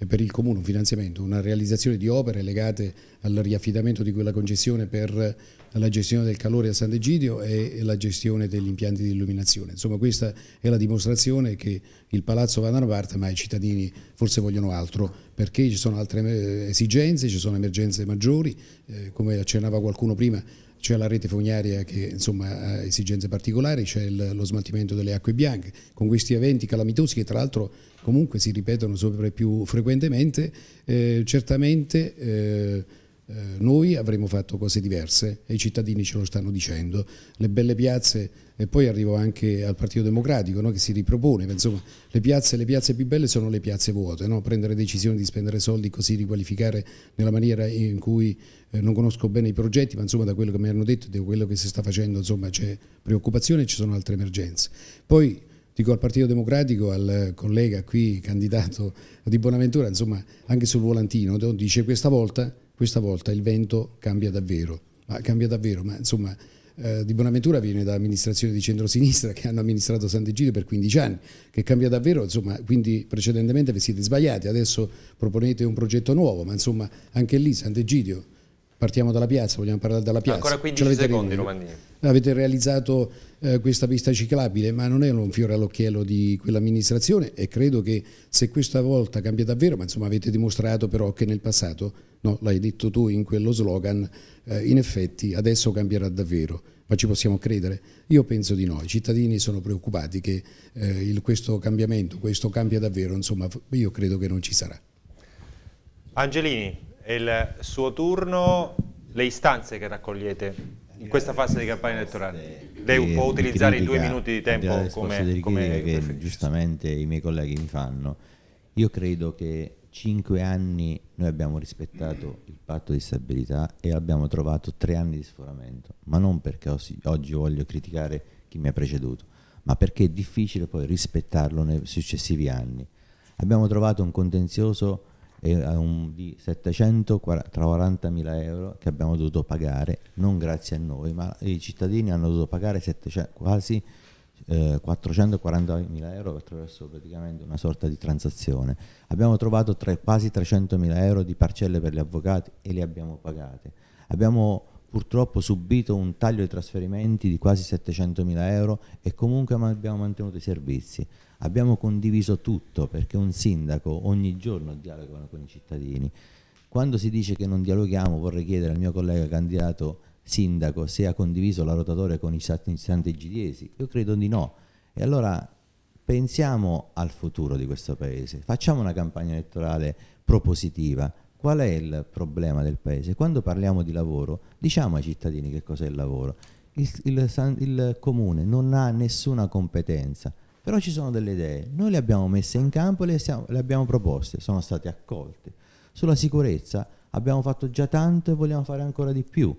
per il Comune, un finanziamento, una realizzazione di opere legate al riaffidamento di quella concessione per la gestione del calore a Sant'Egidio e la gestione degli impianti di illuminazione. Insomma questa è la dimostrazione che il palazzo va da una parte ma i cittadini forse vogliono altro perché ci sono altre eh, esigenze, ci sono emergenze maggiori, eh, come accennava qualcuno prima c'è la rete fognaria che insomma, ha esigenze particolari, c'è lo smaltimento delle acque bianche, con questi eventi calamitosi che tra l'altro comunque si ripetono sempre più frequentemente, eh, certamente eh, eh, noi avremmo fatto cose diverse e i cittadini ce lo stanno dicendo. Le belle piazze, e poi arrivo anche al Partito Democratico no, che si ripropone, insomma le piazze, le piazze, più belle sono le piazze vuote, no? prendere decisioni di spendere soldi così, riqualificare nella maniera in cui eh, non conosco bene i progetti, ma insomma da quello che mi hanno detto, e da quello che si sta facendo, insomma c'è preoccupazione e ci sono altre emergenze. Poi dico al Partito Democratico, al collega qui candidato di Bonaventura, insomma anche sul volantino, dice questa volta questa volta il vento cambia davvero, ma cambia davvero, ma insomma eh, di Bonaventura viene da amministrazioni di centrosinistra che hanno amministrato Sant'Egidio per 15 anni, che cambia davvero, insomma, quindi precedentemente vi siete sbagliati, adesso proponete un progetto nuovo, ma insomma anche lì Sant'Egidio, partiamo dalla piazza, vogliamo parlare dalla piazza. Ancora 15 secondi, Romandini. Avete realizzato eh, questa pista ciclabile, ma non è un fiore all'occhiello di quell'amministrazione e credo che se questa volta cambia davvero, ma insomma avete dimostrato però che nel passato no, l'hai detto tu in quello slogan, eh, in effetti adesso cambierà davvero, ma ci possiamo credere? Io penso di no, i cittadini sono preoccupati che eh, il, questo cambiamento, questo cambia davvero, insomma io credo che non ci sarà. Angelini, è il suo turno, le istanze che raccogliete in questa fase di campagna elettorale. Eh, Lei eh, può utilizzare critica, i due minuti di tempo come, come che giustamente i miei colleghi mi fanno. Io credo che cinque anni noi abbiamo rispettato il patto di stabilità e abbiamo trovato tre anni di sforamento, ma non perché oggi voglio criticare chi mi ha preceduto, ma perché è difficile poi rispettarlo nei successivi anni. Abbiamo trovato un contenzioso eh, un, di 740.000 euro che abbiamo dovuto pagare, non grazie a noi, ma i cittadini hanno dovuto pagare 700, quasi eh, 440.000 euro attraverso praticamente una sorta di transazione. Abbiamo trovato tre, quasi 300.000 euro di parcelle per gli avvocati e le abbiamo pagate. Abbiamo purtroppo subito un taglio di trasferimenti di quasi 700.000 euro e comunque abbiamo mantenuto i servizi. Abbiamo condiviso tutto perché un sindaco ogni giorno dialoga con i cittadini. Quando si dice che non dialoghiamo vorrei chiedere al mio collega candidato sindaco se ha condiviso la rotatoria con i santi gidiesi? Io credo di no. E allora pensiamo al futuro di questo paese, facciamo una campagna elettorale propositiva. Qual è il problema del paese? Quando parliamo di lavoro, diciamo ai cittadini che cos'è il lavoro. Il, il, il, comune non ha nessuna competenza, però ci sono delle idee. Noi le abbiamo messe in campo e le, siamo, le abbiamo proposte, sono state accolte. Sulla sicurezza abbiamo fatto già tanto e vogliamo fare ancora di più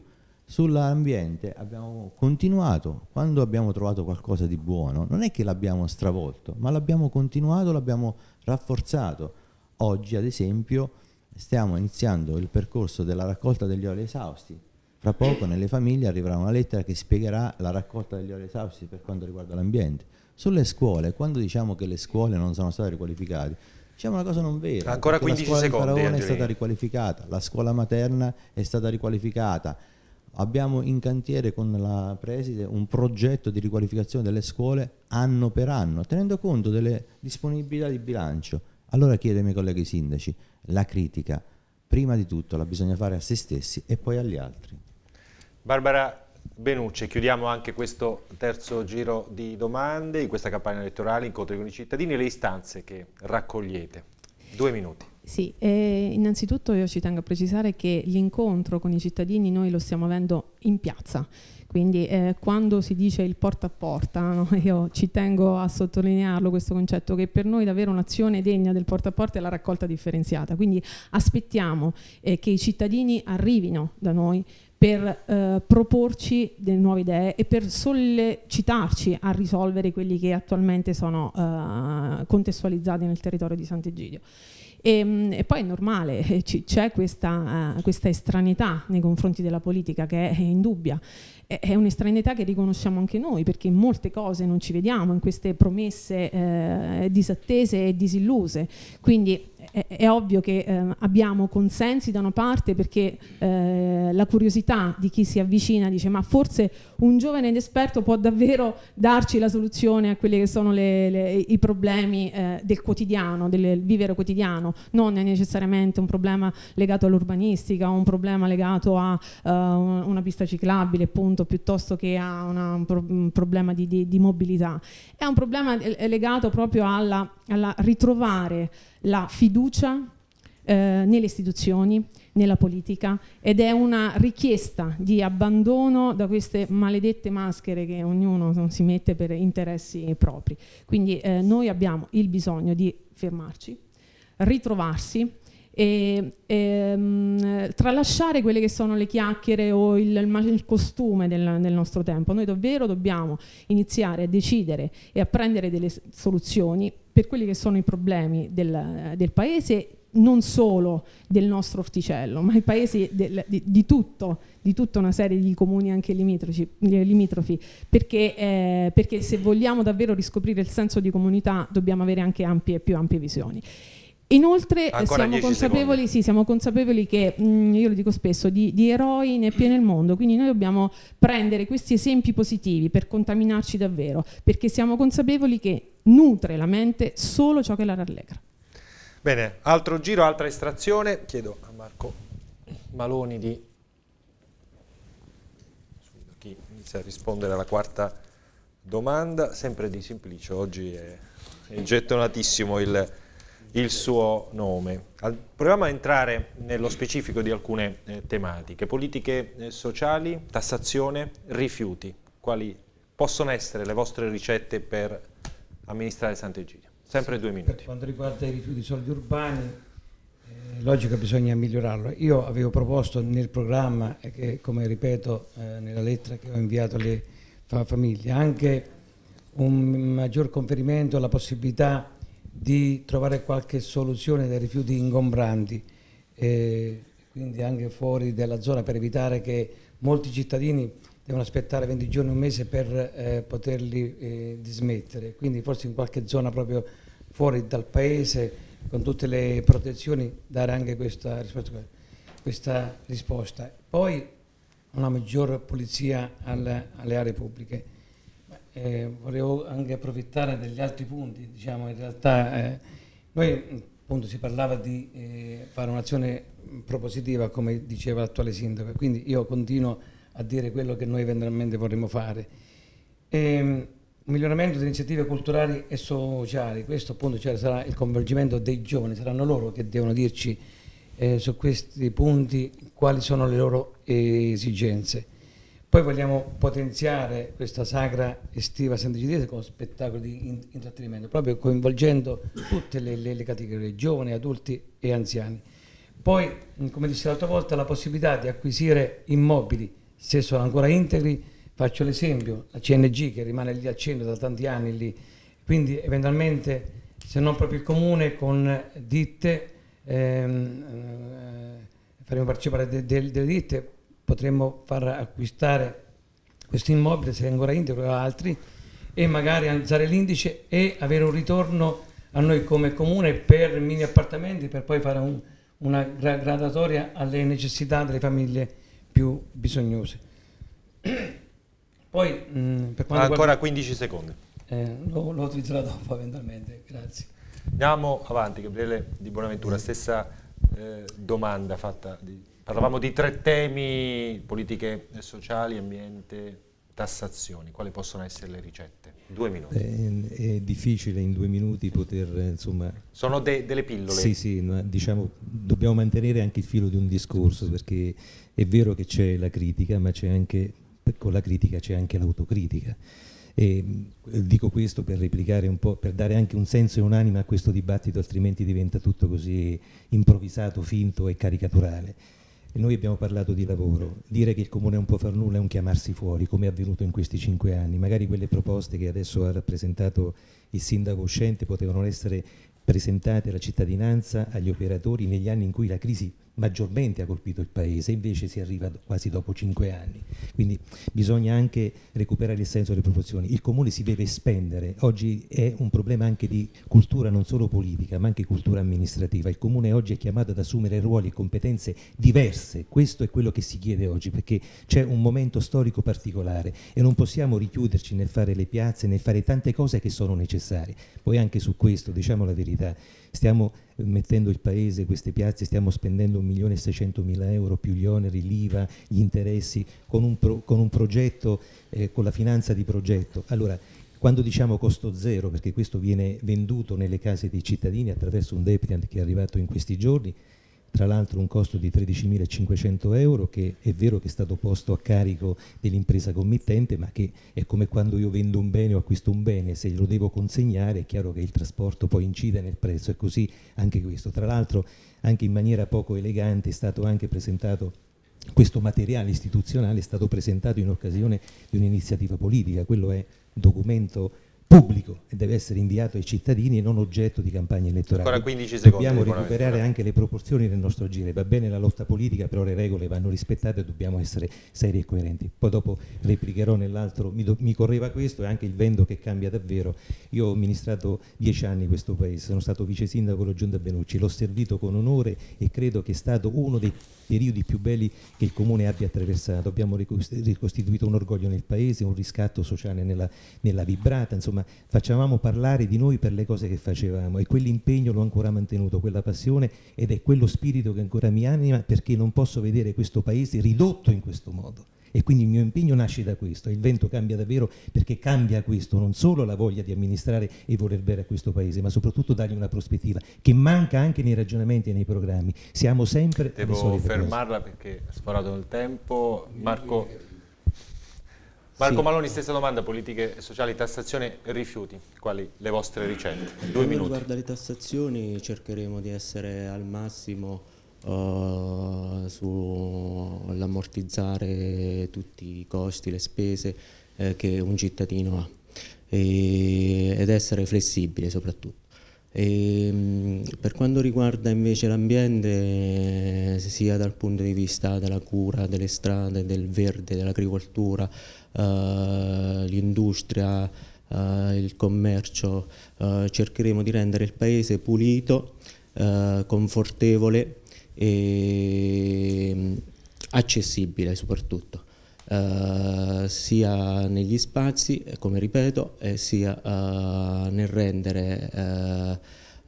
Sull'ambiente abbiamo continuato, quando abbiamo trovato qualcosa di buono, non è che l'abbiamo stravolto, ma l'abbiamo continuato, l'abbiamo rafforzato. Oggi, ad esempio, stiamo iniziando il percorso della raccolta degli oli esausti. Fra poco nelle famiglie arriverà una lettera che spiegherà la raccolta degli oli esausti per quanto riguarda l'ambiente. Sulle scuole, quando diciamo che le scuole non sono state riqualificate, diciamo una cosa non vera. Ancora 15 la scuola secondi. La è stata riqualificata, la scuola materna è stata riqualificata Abbiamo in cantiere con la preside un progetto di riqualificazione delle scuole anno per anno, tenendo conto delle disponibilità di bilancio. Allora chiedo ai miei colleghi sindaci, la critica prima di tutto la bisogna fare a se stessi e poi agli altri. Barbara Benucci, chiudiamo anche questo terzo giro di domande, di questa campagna elettorale, incontri con i cittadini e le istanze che raccogliete. Due minuti. Sì, eh, innanzitutto io ci tengo a precisare che l'incontro con i cittadini noi lo stiamo avendo in piazza, quindi eh, quando si dice il porta a porta, no? io ci tengo a sottolinearlo questo concetto che per noi davvero un'azione degna del porta a porta è la raccolta differenziata, quindi aspettiamo eh, che i cittadini arrivino da noi per eh, proporci delle nuove idee e per sollecitarci a risolvere quelli che attualmente sono eh, contestualizzati nel territorio di Sant'Egidio. E, ehm, e poi è normale, eh, c'è questa, eh, questa estranità nei confronti della politica che è, indubbia è un'estranità che riconosciamo anche noi perché in molte cose non ci vediamo, in queste promesse eh, disattese e disilluse. Quindi è, è ovvio che eh, abbiamo consensi da una parte perché eh, la curiosità di chi si avvicina dice ma forse un giovane ed esperto può davvero darci la soluzione a quelli che sono le, le, i problemi eh, del quotidiano, del vivere quotidiano, non è necessariamente un problema legato all'urbanistica o un problema legato a eh, una pista ciclabile appunto piuttosto che a una, un, pro, un, problema di, di, di, mobilità, è un problema eh, legato proprio alla, alla ritrovare la fiducia eh, nelle istituzioni, nella politica ed è una richiesta di abbandono da queste maledette maschere che ognuno si mette per interessi propri. Quindi eh, noi abbiamo il bisogno di fermarci, ritrovarsi e, e ehm, tralasciare quelle che sono le chiacchiere o il, il, il costume del, del, nostro tempo. Noi davvero dobbiamo iniziare a decidere e a prendere delle soluzioni per quelli che sono i problemi del, del paese non solo del nostro orticello, ma i paesi del, di, di, tutto, di, tutta una serie di comuni anche limitrofi, perché, eh, perché, se vogliamo davvero riscoprire il senso di comunità dobbiamo avere anche ampie, più ampie visioni. Inoltre eh, siamo consapevoli, sì, siamo consapevoli, che, mh, mm, io lo dico spesso, di, di eroi ne è pieno il mondo, quindi noi dobbiamo prendere questi esempi positivi per contaminarci davvero, perché siamo consapevoli che nutre la mente solo ciò che la rallegra. Bene, altro giro, altra estrazione, chiedo a Marco Maloni di chi inizia a rispondere alla quarta domanda, sempre di Simplicio, oggi è, è gettonatissimo il il suo nome. Proviamo a entrare nello specifico di alcune eh, tematiche, politiche eh, sociali, tassazione, rifiuti, quali possono essere le vostre ricette per amministrare Sant'Egidio? Sempre due minuti. Per quanto riguarda i rifiuti solidi urbani, eh, logico che bisogna migliorarlo. Io avevo proposto nel programma, e che, come ripeto eh, nella lettera che ho inviato alle famiglie, anche un maggior conferimento alla possibilità di trovare qualche soluzione dei rifiuti ingombranti, eh, quindi anche fuori dalla zona per evitare che molti cittadini devono aspettare 20 giorni, o un mese per eh, poterli eh, dismettere, quindi forse in qualche zona proprio fuori dal paese con tutte le protezioni dare anche questa, questa risposta. Poi una maggior pulizia alle, alle aree pubbliche eh, volevo anche approfittare degli altri punti, diciamo in realtà eh, noi appunto si parlava di eh, fare un'azione propositiva come diceva l'attuale sindaco, quindi io continuo a dire quello che noi eventualmente vorremmo fare. E, ehm, miglioramento delle iniziative culturali e sociali, questo appunto cioè, sarà il coinvolgimento dei giovani, saranno loro che devono dirci eh, su questi punti quali sono le loro eh, esigenze. Poi vogliamo potenziare questa sagra estiva sant'Egidiese con spettacoli di intrattenimento, proprio coinvolgendo tutte le, le, le categorie, giovani, adulti e anziani. Poi, mm, come disse l'altra volta, la possibilità di acquisire immobili, se sono ancora integri, faccio l'esempio, la CNG che rimane lì a Cento da tanti anni lì, quindi eventualmente se non proprio il comune con ditte, ehm, eh, faremo partecipare delle de, de ditte potremmo far acquistare questo immobile, se è ancora integro, o altri e magari alzare l'indice e avere un ritorno a noi come comune per mini appartamenti per poi fare un, una gradatoria alle necessità delle famiglie più bisognose. Poi, mh, mm, per quanto Ancora guarda, 15 secondi. Eh, lo, lo utilizzerò dopo eventualmente, grazie. Andiamo avanti, Gabriele di Buonaventura, stessa eh, domanda fatta di Parlavamo di tre temi, politiche sociali, ambiente, tassazioni. Quali possono essere le ricette? Due minuti. È, è difficile in due minuti poter, insomma... Sono de, delle pillole. Sì, sì, no, diciamo, dobbiamo mantenere anche il filo di un discorso, perché è vero che c'è la critica, ma c'è anche, con la critica c'è anche l'autocritica. E dico questo per replicare un po', per dare anche un senso e un'anima a questo dibattito, altrimenti diventa tutto così improvvisato, finto e caricaturale e noi abbiamo parlato di lavoro, dire che il comune non può far nulla è un chiamarsi fuori, come è avvenuto in questi cinque anni. Magari quelle proposte che adesso ha rappresentato il sindaco uscente potevano essere presentate alla cittadinanza, agli operatori negli anni in cui la crisi maggiormente ha colpito il Paese, invece si arriva quasi dopo cinque anni. Quindi bisogna anche recuperare il senso delle proporzioni. Il Comune si deve spendere, oggi è un problema anche di cultura non solo politica ma anche cultura amministrativa. Il Comune oggi è chiamato ad assumere ruoli e competenze diverse, questo è quello che si chiede oggi perché c'è un momento storico particolare e non possiamo richiuderci nel fare le piazze, nel fare tante cose che sono necessarie. Poi anche su questo, diciamo la verità, Stiamo eh, mettendo il paese, queste piazze, stiamo spendendo 1.600.000 euro più gli oneri, l'IVA, gli interessi, con un, pro, con un progetto, eh, con la finanza di progetto. Allora, quando diciamo costo zero, perché questo viene venduto nelle case dei cittadini attraverso un debitant che è arrivato in questi giorni, tra l'altro un costo di 13.500 euro che è vero che è stato posto a carico dell'impresa committente, ma che è come quando io vendo un bene o acquisto un bene, se lo devo consegnare è chiaro che il trasporto poi incide nel prezzo e così anche questo. Tra l'altro anche in maniera poco elegante è stato anche presentato questo materiale istituzionale è stato presentato in occasione di un'iniziativa politica, quello è un documento pubblico e deve essere inviato ai cittadini e non oggetto di campagne elettorali. Ancora 15 secondi. Dobbiamo recuperare anche le proporzioni del nostro agire. Va bene la lotta politica, però le regole vanno rispettate e dobbiamo essere seri e coerenti. Poi dopo replicherò nell'altro, mi, mi, correva questo e anche il vento che cambia davvero. Io ho amministrato dieci anni questo paese, sono stato vice sindaco della Giunta Benucci, l'ho servito con onore e credo che è stato uno dei periodi più belli che il comune abbia attraversato. Abbiamo ricostituito un orgoglio nel paese, un riscatto sociale nella, nella vibrata, insomma insomma facevamo parlare di noi per le cose che facevamo e quell'impegno l'ho ancora mantenuto, quella passione ed è quello spirito che ancora mi anima perché non posso vedere questo paese ridotto in questo modo e quindi il mio impegno nasce da questo, il vento cambia davvero perché cambia questo, non solo la voglia di amministrare e voler bere a questo paese, ma soprattutto dargli una prospettiva che manca anche nei ragionamenti e nei programmi. Siamo sempre... Devo fermarla cose. perché ha sforato il tempo. Marco... Marco sì. Maloni, stessa domanda, politiche sociali, tassazione, rifiuti, quali le vostre ricette? Due per minuti. riguarda le tassazioni cercheremo di essere al massimo uh, eh, sull'ammortizzare tutti i costi, le spese eh, che un cittadino ha e, ed essere flessibile soprattutto. E, ehm, per quanto riguarda invece l'ambiente, eh, sia dal punto di vista della cura delle strade, del verde, dell'agricoltura, eh, l'industria, eh, il commercio, eh, cercheremo di rendere il paese pulito, confortevole e mm, accessibile soprattutto. Uh, sia negli spazi, come ripeto, sia uh, nel rendere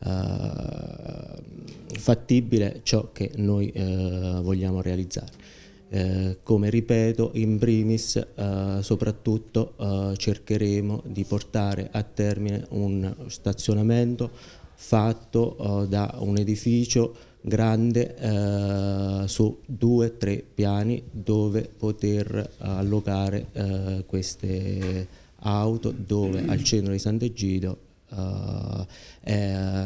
uh, fattibile ciò che noi vogliamo realizzare. Eh, come ripeto, in primis eh, soprattutto eh, cercheremo di portare a termine un stazionamento fatto eh, da un edificio grande eh, su due o tre piani dove poter allocare queste auto dove al centro di Sant'Egidio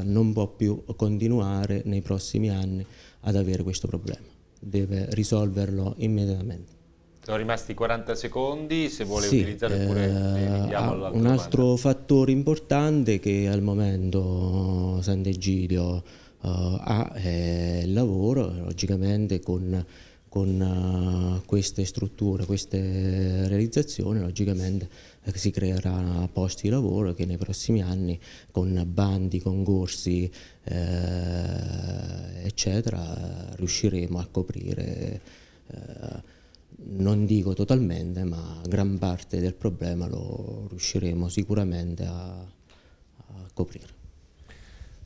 non può più continuare nei prossimi anni ad avere questo problema deve risolverlo immediatamente. Sono rimasti 40 secondi, se vuole sì, utilizzare pure eh, ah, Un altro banda. fattore importante che al momento Sant'Egidio uh, ha è il lavoro, logicamente con, con uh, queste strutture, queste realizzazioni, logicamente eh, si creerà posti di lavoro che nei prossimi anni con bandi, concorsi eh, eccetera riusciremo a coprire eh, non dico totalmente ma gran parte del problema lo riusciremo sicuramente a, a coprire.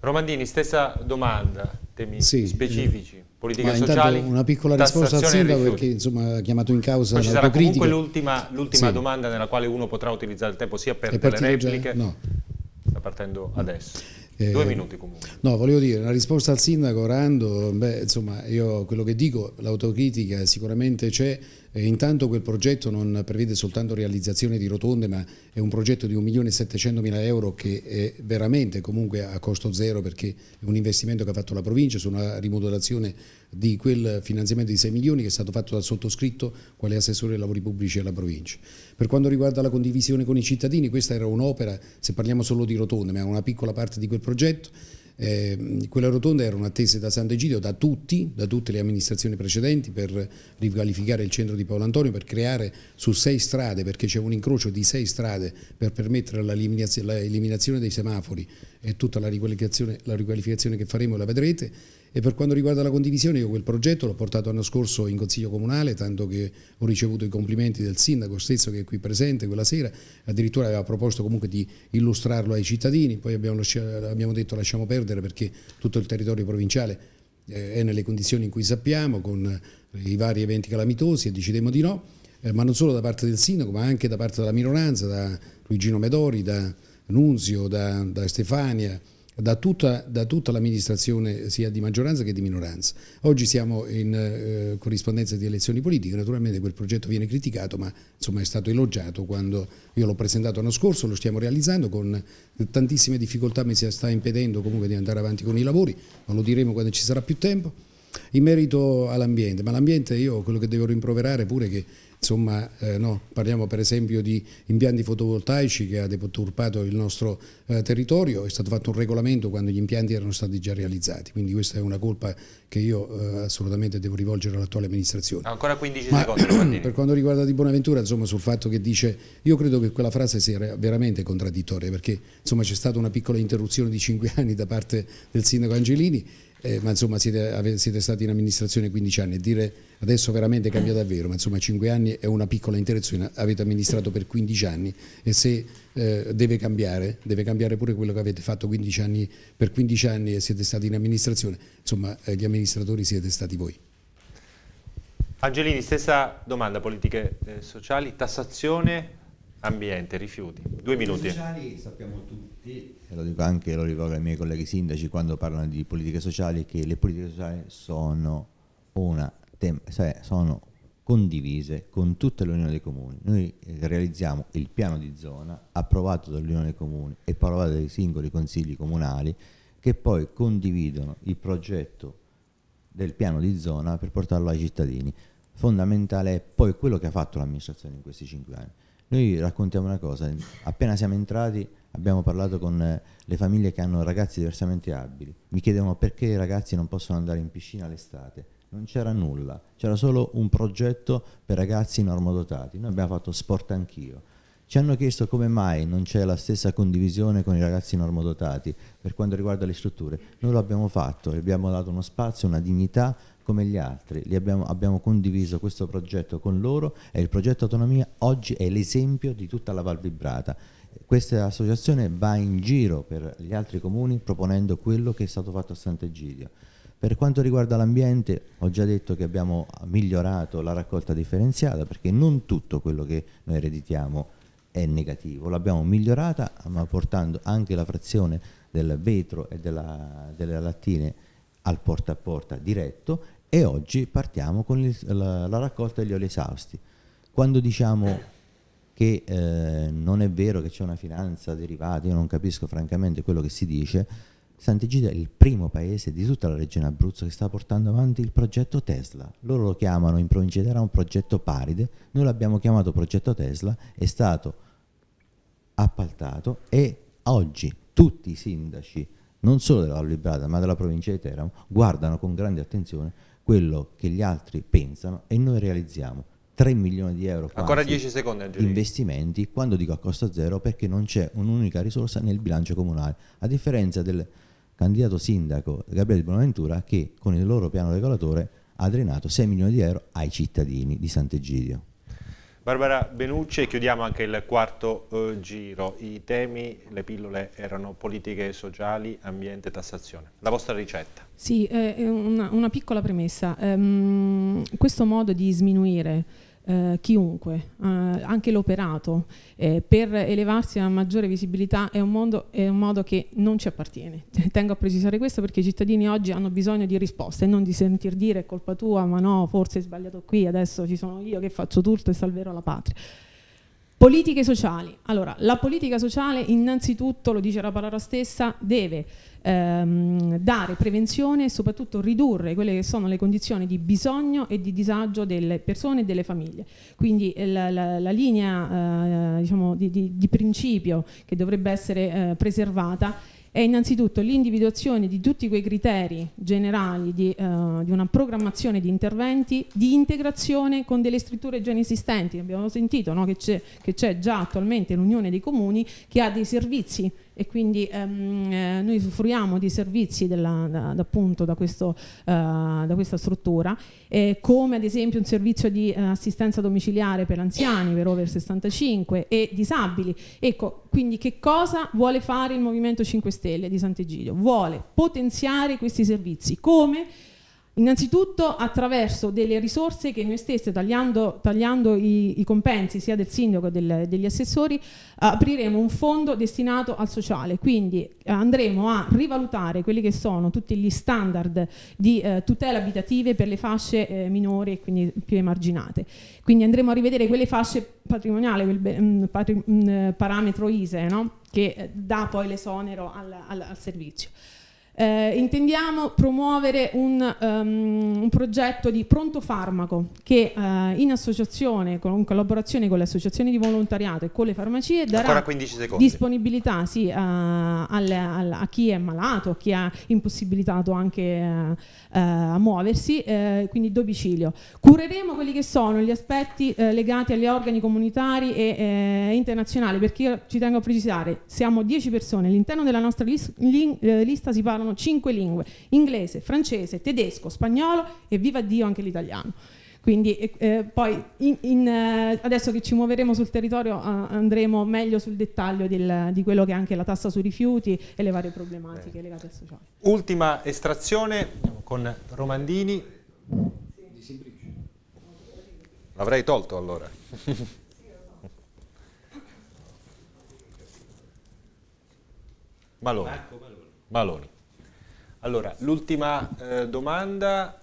Romandini, stessa domanda, temi sì, eh, specifici politiche sociali. Una piccola risposta al sindaco perché insomma, ha chiamato in causa la Poi ci sarà comunque l'ultima, sì. domanda nella quale uno potrà utilizzare il tempo sia per le repliche. Già? No. Sta partendo no. adesso. Eh, Due minuti comunque. No, volevo dire, una risposta al sindaco Rando, beh, insomma, io quello che dico, l'autocritica sicuramente c'è, e eh, intanto quel progetto non prevede soltanto realizzazione di rotonde, ma è un progetto di 1.700.000 euro che è veramente comunque a costo zero perché è un investimento che ha fatto la provincia su una rimodulazione di quel finanziamento di 6 milioni che è stato fatto dal sottoscritto quale assessore dei lavori pubblici alla provincia. Per quanto riguarda la condivisione con i cittadini, questa era un'opera, se parliamo solo di rotonde, ma è una piccola parte di quel progetto, eh, quella rotonda era un'attesa da Sant'Egidio da tutti, da tutte le amministrazioni precedenti per riqualificare il centro di Paolo Antonio, per creare su sei strade, perché c'è un incrocio di sei strade per permettere l'eliminazione dei semafori e tutta la riqualificazione, la riqualificazione che faremo la vedrete e per quanto riguarda la condivisione, io quel progetto l'ho portato l'anno scorso in Consiglio Comunale, tanto che ho ricevuto i complimenti del sindaco stesso che è qui presente quella sera, addirittura aveva proposto comunque di illustrarlo ai cittadini, poi abbiamo, abbiamo detto lasciamo perdere perché tutto il territorio provinciale eh, è nelle condizioni in cui sappiamo, con i vari eventi calamitosi e decidemmo di no, eh, ma non solo da parte del sindaco, ma anche da parte della minoranza, da Luigino Medori, da Nunzio, da, da Stefania, da tutta, da tutta l'amministrazione sia di maggioranza che di minoranza. Oggi siamo in eh, corrispondenza di elezioni politiche, naturalmente quel progetto viene criticato ma insomma, è stato elogiato quando io l'ho presentato l'anno scorso, lo stiamo realizzando con tantissime difficoltà mi si sta impedendo comunque di andare avanti con i lavori, ma lo diremo quando ci sarà più tempo. In merito all'ambiente, ma l'ambiente io quello che devo rimproverare pure è che Insomma, eh, no, parliamo per esempio di impianti fotovoltaici che ha deturpato il nostro eh, territorio, è stato fatto un regolamento quando gli impianti erano stati già realizzati, quindi questa è una colpa che io eh, assolutamente devo rivolgere all'attuale amministrazione. Ancora 15 Ma, secondi. per quanto riguarda Di Bonaventura, insomma, sul fatto che dice, io credo che quella frase sia veramente contraddittoria perché c'è stata una piccola interruzione di 5 anni da parte del sindaco Angelini eh, ma insomma siete, siete, stati in amministrazione 15 anni e dire adesso veramente cambia davvero, ma insomma 5 anni è una piccola interazione, avete amministrato per 15 anni e se eh, deve cambiare, deve cambiare pure quello che avete fatto 15 anni, per 15 anni e siete stati in amministrazione, insomma eh, gli amministratori siete stati voi. Angelini, stessa domanda, politiche eh, sociali, tassazione, ambiente, rifiuti. Due minuti. I sociali sappiamo tutti, e lo dico anche, lo rivolgo ai miei colleghi sindaci quando parlano di politiche sociali, che le politiche sociali sono, una, cioè sono condivise con tutta l'Unione dei Comuni. Noi eh, realizziamo il piano di zona approvato dall'Unione dei Comuni e approvato dai singoli consigli comunali che poi condividono il progetto del piano di zona per portarlo ai cittadini. Fondamentale è poi quello che ha fatto l'amministrazione in questi cinque anni noi raccontiamo una cosa, appena siamo entrati abbiamo parlato con eh, le famiglie che hanno ragazzi diversamente abili, mi chiedevano perché i ragazzi non possono andare in piscina l'estate, non c'era nulla, c'era solo un progetto per ragazzi normodotati, noi abbiamo fatto sport anch'io. Ci hanno chiesto come mai non c'è la stessa condivisione con i ragazzi normodotati per quanto riguarda le strutture. Noi lo abbiamo fatto, abbiamo dato uno spazio, una dignità come gli altri, abbiamo, abbiamo, condiviso questo progetto con loro e il progetto Autonomia oggi è l'esempio di tutta la Val Vibrata. Questa associazione va in giro per gli altri comuni proponendo quello che è stato fatto a Sant'Egidio. Per quanto riguarda l'ambiente, ho già detto che abbiamo migliorato la raccolta differenziata perché non tutto quello che noi ereditiamo è negativo, l'abbiamo migliorata ma portando anche la frazione del vetro e della, delle lattine al porta a porta diretto e oggi partiamo con il, la, la, raccolta degli oli esausti. Quando diciamo che eh, non è vero che c'è una finanza derivata, io non capisco francamente quello che si dice, Sant'Egidio è il primo paese di tutta la regione Abruzzo che sta portando avanti il progetto Tesla. Loro lo chiamano in provincia di Era un progetto Paride, noi l'abbiamo chiamato progetto Tesla, è stato appaltato e oggi tutti i sindaci, non solo della Librada ma della provincia di Teramo, guardano con grande attenzione quello che gli altri pensano e noi realizziamo 3 milioni di euro ancora 10 secondi Angelini. investimenti quando dico a costo zero perché non c'è un'unica risorsa nel bilancio comunale a differenza del candidato sindaco Gabriele Bonaventura che con il loro piano regolatore ha drenato 6 milioni di euro ai cittadini di Sant'Egidio Barbara Benucci e chiudiamo anche il quarto eh, giro. I temi, le pillole erano politiche sociali, ambiente e tassazione. La vostra ricetta? Sì, eh, una, una, piccola premessa. Um, questo modo di sminuire eh, chiunque, eh, anche l'operato, eh, per elevarsi a maggiore visibilità è un, mondo, è un modo che non ci appartiene. Tengo a precisare questo perché i cittadini oggi hanno bisogno di risposte e non di sentir dire colpa tua, ma no, forse hai sbagliato qui, adesso ci sono io che faccio tutto e salverò la patria. Politiche sociali. Allora, la politica sociale innanzitutto, lo dice la parola stessa, deve ehm, dare prevenzione e soprattutto ridurre quelle che sono le condizioni di bisogno e di disagio delle persone e delle famiglie. Quindi eh, la, la, la, linea eh, diciamo di, di, di, principio che dovrebbe essere eh, preservata è innanzitutto l'individuazione di tutti quei criteri generali di, uh, di, una programmazione di interventi di integrazione con delle strutture già inesistenti. Abbiamo sentito no, che c'è già attualmente l'Unione dei Comuni che ha dei servizi e quindi ehm, eh, noi usufruiamo di servizi della, da, da, appunto, da, questo, eh, da questa struttura, eh, come ad esempio un servizio di eh, assistenza domiciliare per anziani, per over 65 e disabili. Ecco, quindi che cosa vuole fare il Movimento 5 Stelle di Sant'Egidio? Vuole potenziare questi servizi, come? Innanzitutto attraverso delle risorse che noi stesse, tagliando, tagliando i, i, compensi sia del sindaco che del, degli assessori, apriremo un fondo destinato al sociale. Quindi eh, andremo a rivalutare quelli che sono tutti gli standard di eh, tutela abitative per le fasce eh, minori e quindi più emarginate. Quindi andremo a rivedere quelle fasce patrimoniali, quel mm, patri, mh, mm, parametro ISE, no? che eh, dà poi l'esonero al, al, al servizio. Eh, intendiamo promuovere un, um, un, progetto di pronto farmaco che eh, in associazione, con, in collaborazione con le associazioni di volontariato e con le farmacie darà disponibilità sì, a, a, a, chi è malato, a chi ha impossibilitato anche a, eh, a muoversi, eh, quindi domicilio. Cureremo quelli che sono gli aspetti eh, legati agli organi comunitari e eh, internazionali perché io ci tengo a precisare, siamo 10 persone, all'interno della nostra lis lista si parla parlavano cinque lingue, inglese, francese, tedesco, spagnolo e viva Dio anche l'italiano. Quindi eh, poi in, in, eh, adesso che ci muoveremo sul territorio eh, andremo meglio sul dettaglio del, di quello che è anche la tassa sui rifiuti e le varie problematiche Beh. legate al sociale. Ultima estrazione con Romandini. L'avrei tolto allora. Baloni. Maloni. Allora, l'ultima eh, domanda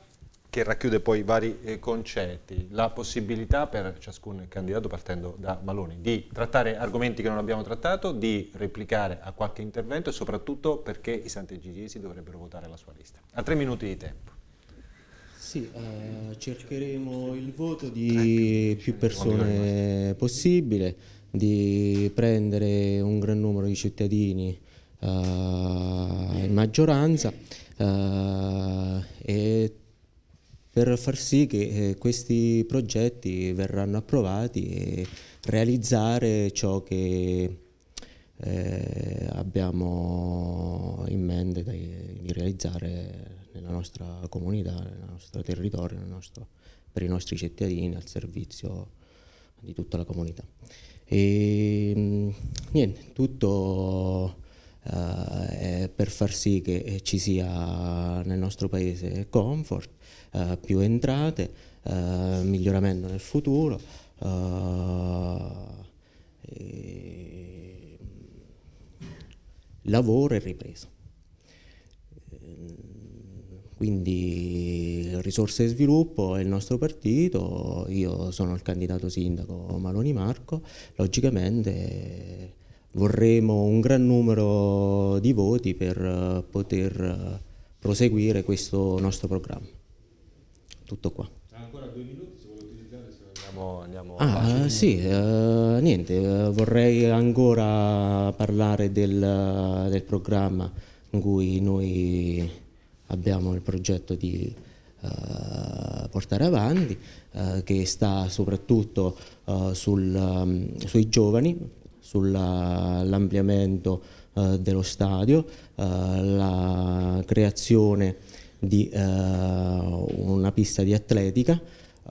che racchiude poi vari eh, concetti, la possibilità per ciascun candidato, partendo da Maloni, di trattare argomenti che non abbiamo trattato, di replicare a qualche intervento e soprattutto perché i sant'egidesi dovrebbero votare la sua lista. A tre minuti di tempo. Sì, eh, cercheremo il voto di più persone possibile, di prendere un gran numero di cittadini eh, in maggioranza eh, e per far sì che eh, questi progetti verranno approvati e realizzare ciò che eh, abbiamo in mente di, di, realizzare nella nostra comunità, nel nostro territorio, nel nostro, per i nostri cittadini, al servizio di tutta la comunità. E, ehm, niente, tutto eh, per far sì che ci sia nel nostro paese comfort, eh, più entrate, eh, miglioramento nel futuro. Eh, e... lavoro e ripresa. Ehm, quindi risorse e sviluppo è il nostro partito, io sono il candidato sindaco Maloni Marco, logicamente vorremmo un gran numero di voti per eh, poter eh, proseguire questo nostro programma. Tutto qua. Ancora due minuti se vuole utilizzare andiamo, andiamo ah, eh, Sì, eh, niente, vorrei ancora parlare del, del, programma in cui noi abbiamo il progetto di eh, portare avanti, eh, che sta soprattutto sul, ehm, sui giovani, sull'ampliamento eh, dello stadio, eh, la creazione di eh, una pista di atletica,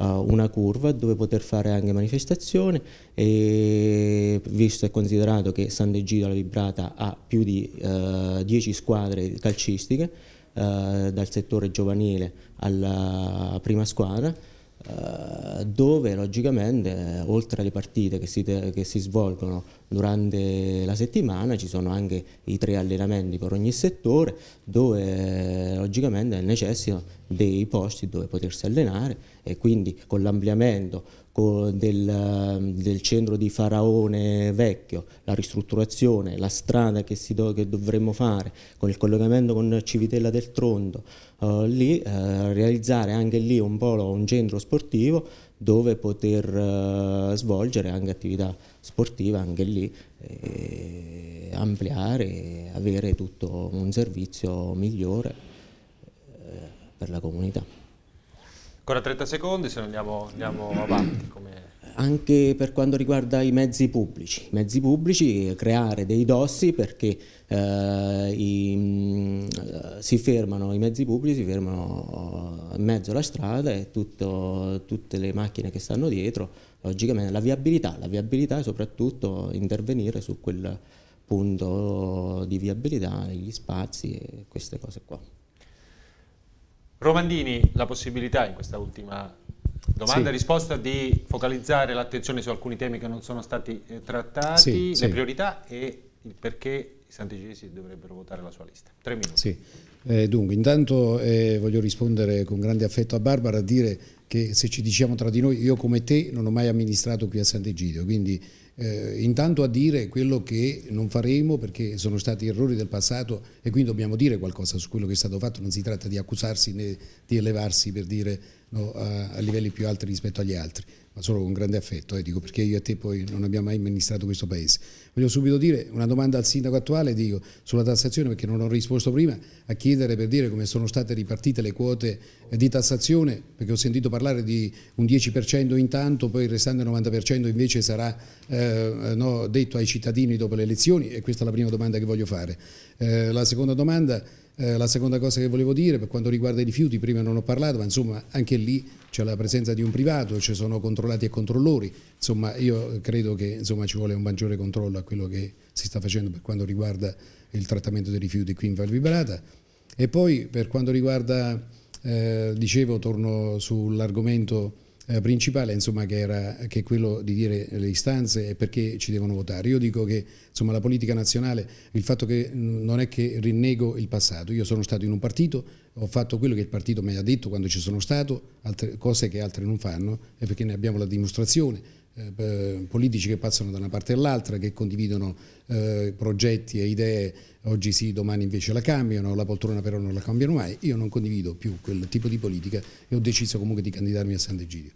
eh, una curva dove poter fare anche manifestazioni e visto e considerato che Sant'Egidio alla Vibrata ha più di 10 eh, squadre calcistiche dal settore giovanile alla prima squadra eh, dove logicamente eh, oltre alle partite che si, che si, svolgono durante la settimana ci sono anche i tre allenamenti per ogni settore dove eh, logicamente necessitano dei posti dove potersi allenare e quindi con l'ampliamento del, del, centro di Faraone Vecchio, la ristrutturazione, la strada che, do, che dovremmo fare con il collegamento con Civitella del Trondo, eh, lì, eh, realizzare anche lì un polo, un centro sportivo dove poter eh, svolgere anche attività sportiva, anche lì eh, ampliare e avere tutto un servizio migliore eh, per la comunità. Ancora 30 secondi, se no andiamo, andiamo mm. avanti. Come... Anche per quanto riguarda i mezzi pubblici, i mezzi pubblici creare dei dossi perché eh, i, mm, si fermano, i mezzi pubblici si fermano eh, in mezzo alla strada e tutto, tutte le macchine che stanno dietro, logicamente la viabilità, la viabilità è soprattutto intervenire su quel punto di viabilità, gli spazi e queste cose qua. Romandini, la possibilità in questa ultima domanda e sì. risposta di focalizzare l'attenzione su alcuni temi che non sono stati eh, trattati, sì, le sì. priorità e il perché i santicinesi dovrebbero votare la sua lista. Tre minuti. Eh, dunque, intanto eh, voglio rispondere con grande affetto a Barbara a dire che se ci diciamo tra di noi, io come te non ho mai amministrato qui a Sant'Egidio, quindi eh, intanto a dire quello che non faremo perché sono stati errori del passato e quindi dobbiamo dire qualcosa su quello che è stato fatto, non si tratta di accusarsi né di elevarsi per dire no, a, a livelli più alti rispetto agli altri, ma solo con grande affetto, eh, dico, perché io e te poi non abbiamo mai amministrato questo paese. Voglio subito dire una domanda al sindaco attuale, dico, sulla tassazione, perché non ho risposto prima, a chiedere per dire come sono state ripartite le quote eh, di tassazione, perché ho sentito parlare di un 10% intanto, poi il restante 90% invece sarà eh, no, detto ai cittadini dopo le elezioni e questa è la prima domanda che voglio fare. Eh, la seconda domanda eh, la seconda cosa che volevo dire per quanto riguarda i rifiuti, prima non ho parlato, ma insomma anche lì c'è la presenza di un privato, ci sono controllati e controllori, insomma io credo che insomma, ci vuole un maggiore controllo a quello che si sta facendo per quanto riguarda il trattamento dei rifiuti qui in Val Vibrata. E poi per quanto riguarda, eh, dicevo, torno sull'argomento eh, principale insomma, che, era, che è quello di dire le istanze e perché ci devono votare. Io dico che insomma, la politica nazionale, il fatto che non è che rinnego il passato, io sono stato in un partito, ho fatto quello che il partito mi ha detto quando ci sono stato, altre, cose che altri non fanno e perché ne abbiamo la dimostrazione eh, politici che passano da una parte all'altra, che condividono eh, progetti e idee, oggi sì, domani invece la cambiano, la poltrona però non la cambiano mai. Io non condivido più quel tipo di politica e ho deciso comunque di candidarmi a Sant'Egidio.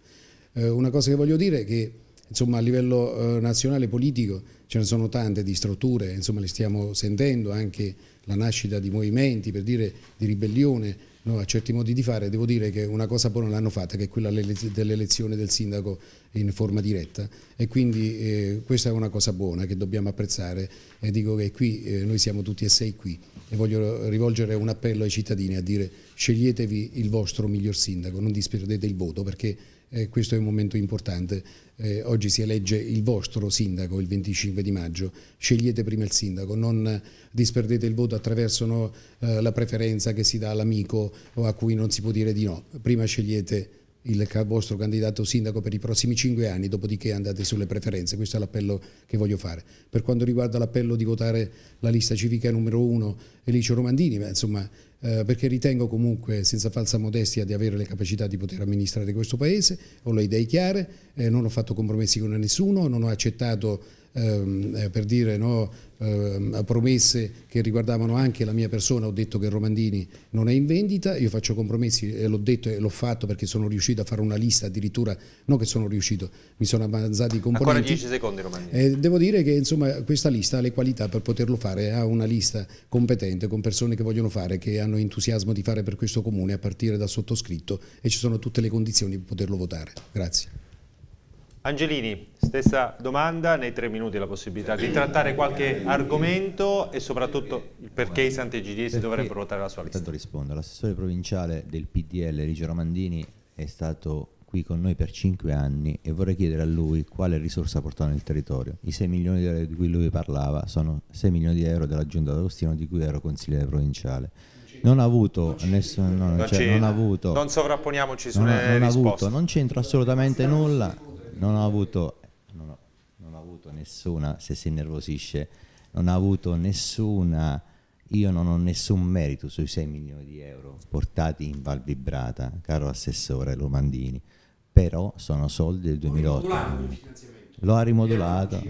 Eh, una cosa che voglio dire è che insomma, a livello eh, nazionale politico ce ne sono tante di strutture, insomma, le stiamo sentendo, anche la nascita di movimenti, per dire, di ribellione, no, a certi modi di fare, devo dire che una cosa buona l'hanno fatta, che è quella dell'elezione del sindaco in forma diretta e quindi eh, questa è una cosa buona che dobbiamo apprezzare e dico che qui eh, noi siamo tutti e sei qui e voglio rivolgere un appello ai cittadini a dire sceglietevi il vostro miglior sindaco, non disperdete il voto perché eh, questo è un momento importante eh, oggi si elegge il vostro sindaco il 25 di maggio, scegliete prima il sindaco, non disperdete il voto attraverso no, eh, la preferenza che si dà all'amico o a cui non si può dire di no, prima scegliete il il vostro candidato sindaco per i prossimi cinque anni, dopodiché andate sulle preferenze, questo è l'appello che voglio fare. Per quanto riguarda l'appello di votare la lista civica numero uno Elicio Romandini, beh, insomma, eh, perché ritengo comunque, senza falsa modestia, di avere le capacità di poter amministrare questo paese, ho le idee chiare, eh, non ho fatto compromessi con nessuno, non ho accettato ehm, eh, per dire no, ehm, promesse che riguardavano anche la mia persona, ho detto che Romandini non è in vendita, io faccio compromessi, e l'ho detto e l'ho fatto perché sono riuscito a fare una lista, addirittura non che sono riuscito, mi sono avanzati i componenti. Ancora 10 secondi Romandini. Eh, devo dire che insomma, questa lista ha le qualità per poterlo fare, ha una lista competente con persone che vogliono fare, che hanno entusiasmo di fare per questo comune a partire dal sottoscritto e ci sono tutte le condizioni per poterlo votare. Grazie. Angelini, stessa domanda, nei tre minuti la possibilità di trattare qualche argomento e soprattutto perché i Sant'Egidiesi dovrebbero votare la sua lista. Intanto rispondo, l'assessore provinciale del PDL Rigio Romandini è stato qui con noi per cinque anni e vorrei chiedere a lui quale risorsa ha portato nel territorio. I 6 milioni di, euro di cui lui parlava sono 6 milioni di euro della Giunta d'Agostino di cui ero consigliere provinciale non ha avuto nessuno non, cioè, non, ha avuto non sovrapponiamoci su non, ha, non risposte avuto, non c'entra assolutamente nulla non ho avuto, non ho, non ho avuto nessuna, se si innervosisce, non ho avuto nessuna, io non ho nessun merito sui 6 milioni di euro portati in Val Vibrata, caro assessore Lomandini, però sono soldi del 2008. Lo ha rimodulato,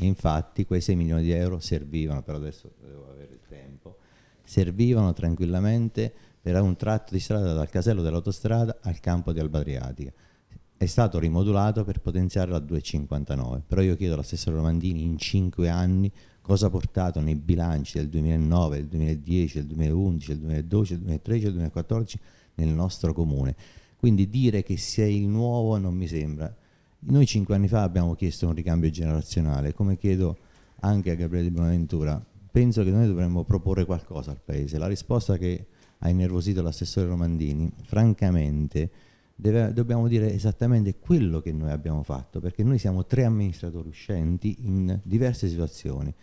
infatti quei 6 milioni di euro servivano, però adesso devo avere il tempo, servivano tranquillamente per un tratto di strada dal casello dell'autostrada al campo di Albadriatica è stato rimodulato per potenziarlo a 2,59. Però io chiedo all'assessore Romandini in 5 anni cosa ha portato nei bilanci del 2009, del 2010, del 2011, del 2012, del 2013, del 2014 nel nostro comune. Quindi dire che sia il nuovo non mi sembra. Noi 5 anni fa abbiamo chiesto un ricambio generazionale, come chiedo anche a Gabriele Di Bonaventura, penso che noi dovremmo proporre qualcosa al Paese. La risposta che ha innervosito l'assessore Romandini, francamente, deve, dobbiamo dire esattamente quello che noi abbiamo fatto, perché noi siamo tre amministratori uscenti in diverse situazioni.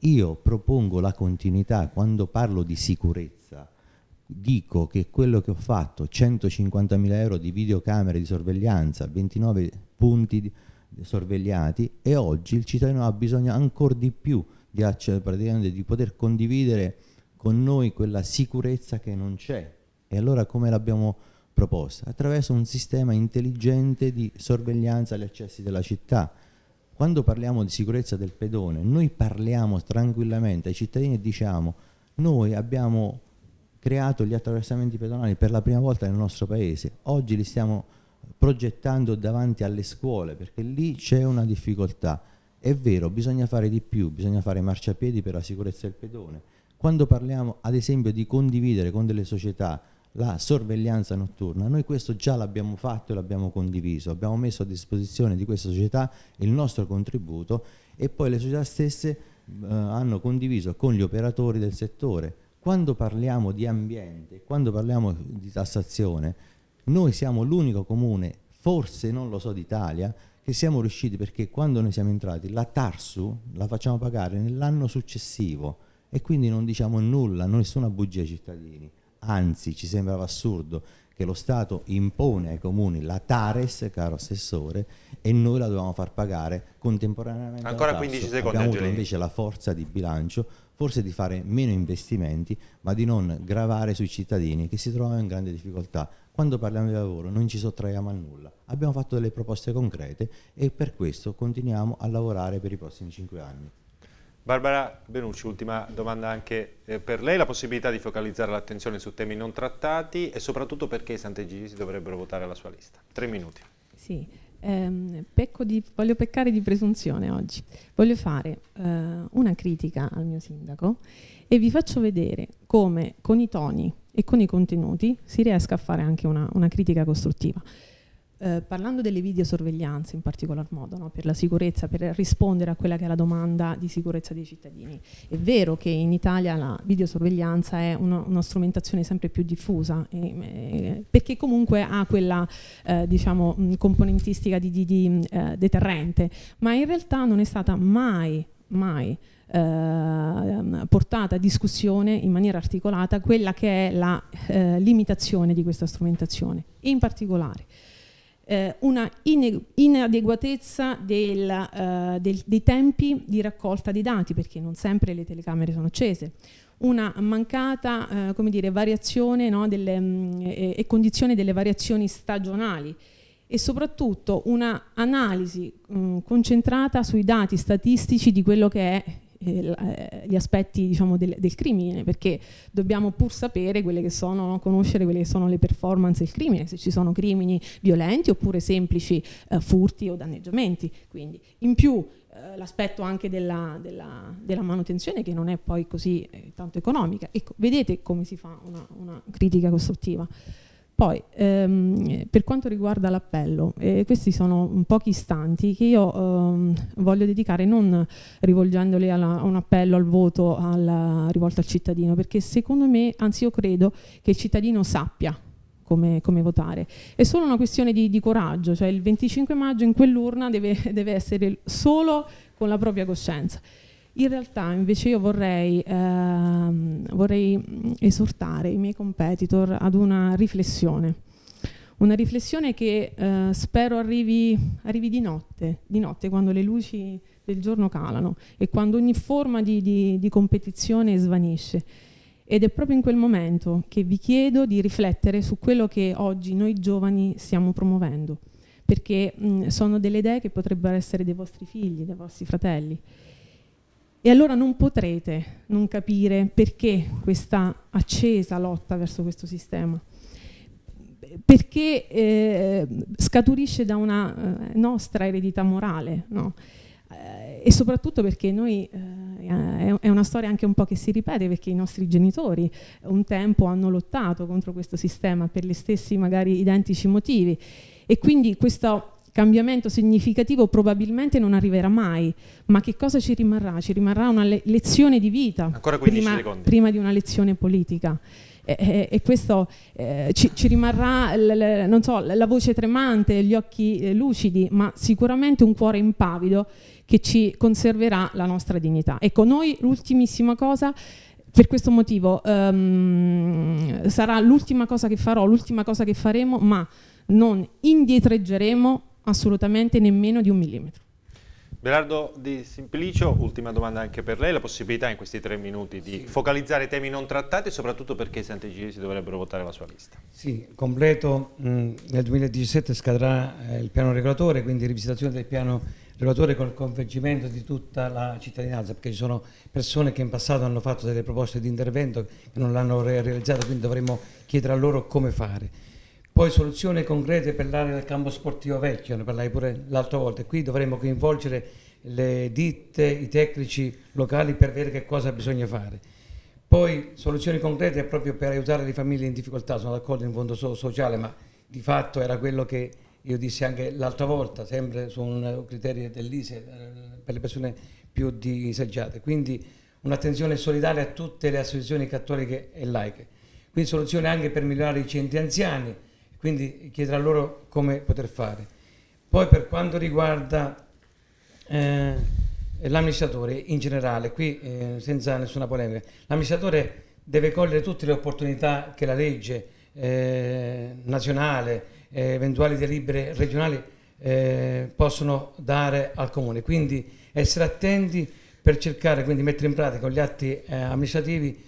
Io propongo la continuità quando parlo di sicurezza, dico che quello che ho fatto, 150.000 euro di videocamere di sorveglianza, 29 punti sorvegliati e oggi il cittadino ha bisogno ancora di più di, di poter condividere con noi quella sicurezza che non c'è. E allora come l'abbiamo fatto? proposta, attraverso un sistema intelligente di sorveglianza agli accessi della città. Quando parliamo di sicurezza del pedone, noi parliamo tranquillamente ai cittadini e diciamo noi abbiamo creato gli attraversamenti pedonali per la prima volta nel nostro paese, oggi li stiamo progettando davanti alle scuole perché lì c'è una difficoltà. È vero, bisogna fare di più, bisogna fare marciapiedi per la sicurezza del pedone. Quando parliamo ad esempio di condividere con delle società la sorveglianza notturna. Noi questo già l'abbiamo fatto e l'abbiamo condiviso, abbiamo messo a disposizione di questa società il nostro contributo e poi le società stesse eh, hanno condiviso con gli operatori del settore. Quando parliamo di ambiente, quando parliamo di tassazione, noi siamo l'unico comune, forse non lo so d'Italia, che siamo riusciti perché quando noi siamo entrati la Tarsu la facciamo pagare nell'anno successivo e quindi non diciamo nulla, nessuna bugia ai cittadini anzi ci sembrava assurdo che lo Stato impone ai comuni la Tares, caro assessore, e noi la dovevamo far pagare contemporaneamente. Ancora 15 secondi. Abbiamo avuto invece la forza di bilancio forse di fare meno investimenti, ma di non gravare sui cittadini che si trovano in grande difficoltà. Quando parliamo di lavoro non ci sottraiamo a nulla, abbiamo fatto delle proposte concrete e per questo continuiamo a lavorare per i prossimi 5 anni. Barbara Benucci, ultima domanda anche eh, per lei, la possibilità di focalizzare l'attenzione su temi non trattati e soprattutto perché i sant'egidisi dovrebbero votare la sua lista. Tre minuti. Sì, ehm, pecco di, voglio peccare di presunzione oggi. Voglio fare eh, una critica al mio sindaco e vi faccio vedere come con i toni e con i contenuti si riesca a fare anche una, una critica costruttiva. Eh, parlando delle videosorveglianze in particolar modo, no, per la sicurezza, per rispondere a quella che è la domanda di sicurezza dei cittadini, è vero che in Italia la videosorveglianza è una, una strumentazione sempre più diffusa, e, e, eh, perché comunque ha quella eh, diciamo, mm, componentistica di, di, di mm, eh, deterrente, ma in realtà non è stata mai, mai ehm, portata a discussione in maniera articolata quella che è la eh, limitazione di questa strumentazione. In particolare, eh, una inadeguatezza del, eh, del, dei tempi di raccolta dei dati, perché non sempre le telecamere sono accese, una mancata eh, dire, variazione no, delle, mh, mm, e, e condizione delle variazioni stagionali e soprattutto un'analisi mm, concentrata sui dati statistici di quello che è eh, eh, gli aspetti diciamo, del, del, crimine, perché dobbiamo pur sapere quelle che sono, no? conoscere quelle che sono le performance del crimine, se ci sono crimini violenti oppure semplici eh, furti o danneggiamenti. Quindi, in più eh, l'aspetto anche della, della, della, manutenzione che non è poi così eh, tanto economica. Ecco, vedete come si fa una, una critica costruttiva. Poi, ehm, per quanto riguarda l'appello, eh, questi sono pochi istanti che io ehm, voglio dedicare non rivolgendoli alla, a un appello al voto alla, rivolto al cittadino, perché secondo me, anzi io credo, che il cittadino sappia come, come, votare. È solo una questione di, di, coraggio, cioè il 25 maggio in quell'urna deve, deve essere solo con la propria coscienza. In realtà invece io vorrei, ehm, vorrei esortare i miei competitor ad una riflessione, una riflessione che eh, spero arrivi, arrivi di, notte, di notte, quando le luci del giorno calano e quando ogni forma di, di, di competizione svanisce. Ed è proprio in quel momento che vi chiedo di riflettere su quello che oggi noi giovani stiamo promuovendo, perché mh, sono delle idee che potrebbero essere dei vostri figli, dei vostri fratelli. E allora non potrete non capire perché questa accesa lotta verso questo sistema perché eh, scaturisce da una eh, nostra eredità morale no? Eh, e soprattutto perché noi eh, è una storia anche un po' che si ripete perché i nostri genitori un tempo hanno lottato contro questo sistema per gli stessi magari identici motivi e quindi questo cambiamento significativo probabilmente non arriverà mai, ma che cosa ci rimarrà? Ci rimarrà una le lezione di vita prima, prima, di una lezione politica. E, e, e questo eh, ci, ci, rimarrà so, la voce tremante, gli occhi eh, lucidi, ma sicuramente un cuore impavido che ci conserverà la nostra dignità. Ecco, noi l'ultimissima cosa per questo motivo um, sarà l'ultima cosa che farò, l'ultima cosa che faremo, ma non indietreggeremo assolutamente nemmeno di un millimetro. Berardo Di Simplicio, ultima domanda anche per lei, la possibilità in questi tre minuti di sì. focalizzare temi non trattati soprattutto perché i sant'Egidiesi dovrebbero votare la sua lista. Sì, completo, nel 2017 scadrà eh, il piano regolatore, quindi rivisitazione del piano regolatore con il coinvolgimento di tutta la cittadinanza, perché ci sono persone che in passato hanno fatto delle proposte di intervento che non l'hanno realizzato, quindi dovremmo chiedere a loro come fare. Poi soluzioni concrete per l'area del campo sportivo vecchio, ne parlai pure l'altra volta, qui dovremmo coinvolgere le ditte, i tecnici locali per vedere che cosa bisogna fare. Poi soluzioni concrete proprio per aiutare le famiglie in difficoltà, sono d'accordo in fondo sociale, ma di fatto era quello che io dissi anche l'altra volta, sempre su un criterio dell'ISE eh, per le persone più disagiate. Quindi un'attenzione solidale a tutte le associazioni cattoliche e laiche. Quindi soluzioni anche per migliorare i centri anziani, quindi chiederà loro come poter fare. Poi per quanto riguarda eh, l'amministratore in generale, qui eh, senza nessuna polemica, l'amministratore deve cogliere tutte le opportunità che la legge eh, nazionale, eh, eventuali delibere regionali eh, possono dare al comune, quindi essere attenti per cercare, di mettere in pratica con gli atti eh, amministrativi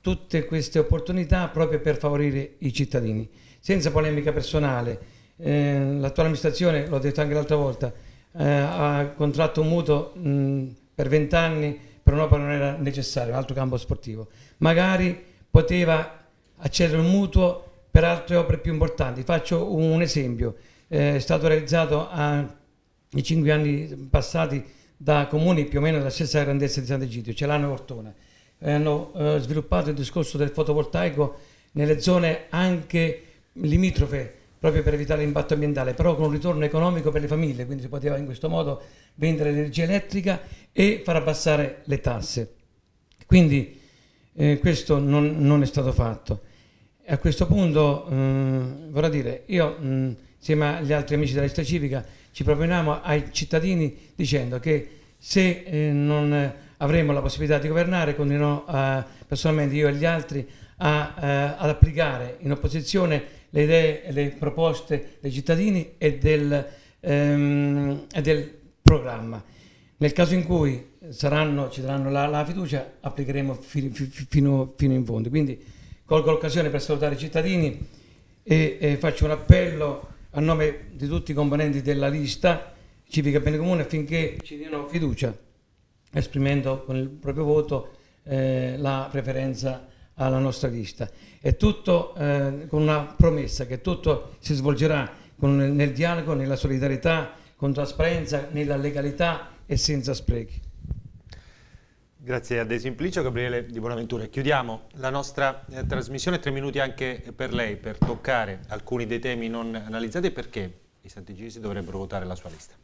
tutte queste opportunità proprio per favorire i cittadini senza polemica personale. Eh, l'attuale amministrazione, l'ho detto anche l'altra volta, eh, ha contratto un mutuo mh, per 20 anni per un'opera non era necessaria, un altro campo sportivo. Magari poteva accedere a un mutuo per altre opere più importanti. Faccio un, esempio, eh, è stato realizzato nei cinque anni passati da comuni più o meno della stessa grandezza di Sant'Egidio, Celano e Ortona. Eh, hanno eh, sviluppato il discorso del fotovoltaico nelle zone anche limitrofe proprio per evitare l'impatto ambientale, però con un ritorno economico per le famiglie, quindi si poteva in questo modo vendere l'energia elettrica e far abbassare le tasse. Quindi eh, questo non, non, è stato fatto. A questo punto mh, mm, vorrei dire, io mh, mm, insieme agli altri amici della lista civica ci proponiamo ai cittadini dicendo che se eh, non avremo la possibilità di governare continuerò a, personalmente io e gli altri a, a, eh, ad applicare in opposizione le idee e le proposte dei cittadini e del, ehm, e del programma. Nel caso in cui saranno, ci daranno la, la fiducia, applicheremo fi, fi, fino, fino, in fondo. Quindi colgo l'occasione per salutare i cittadini e, e faccio un appello a nome di tutti i componenti della lista civica bene comune affinché ci diano fiducia esprimendo con il proprio voto eh, la preferenza alla nostra vista. È tutto eh, con una promessa che tutto si svolgerà con, nel dialogo, nella solidarietà, con trasparenza, nella legalità e senza sprechi. Grazie a De Simplicio, Gabriele Di Buonaventura. Chiudiamo la nostra eh, trasmissione, tre minuti anche per lei, per toccare alcuni dei temi non analizzati e perché i Santigesi dovrebbero votare la sua lista.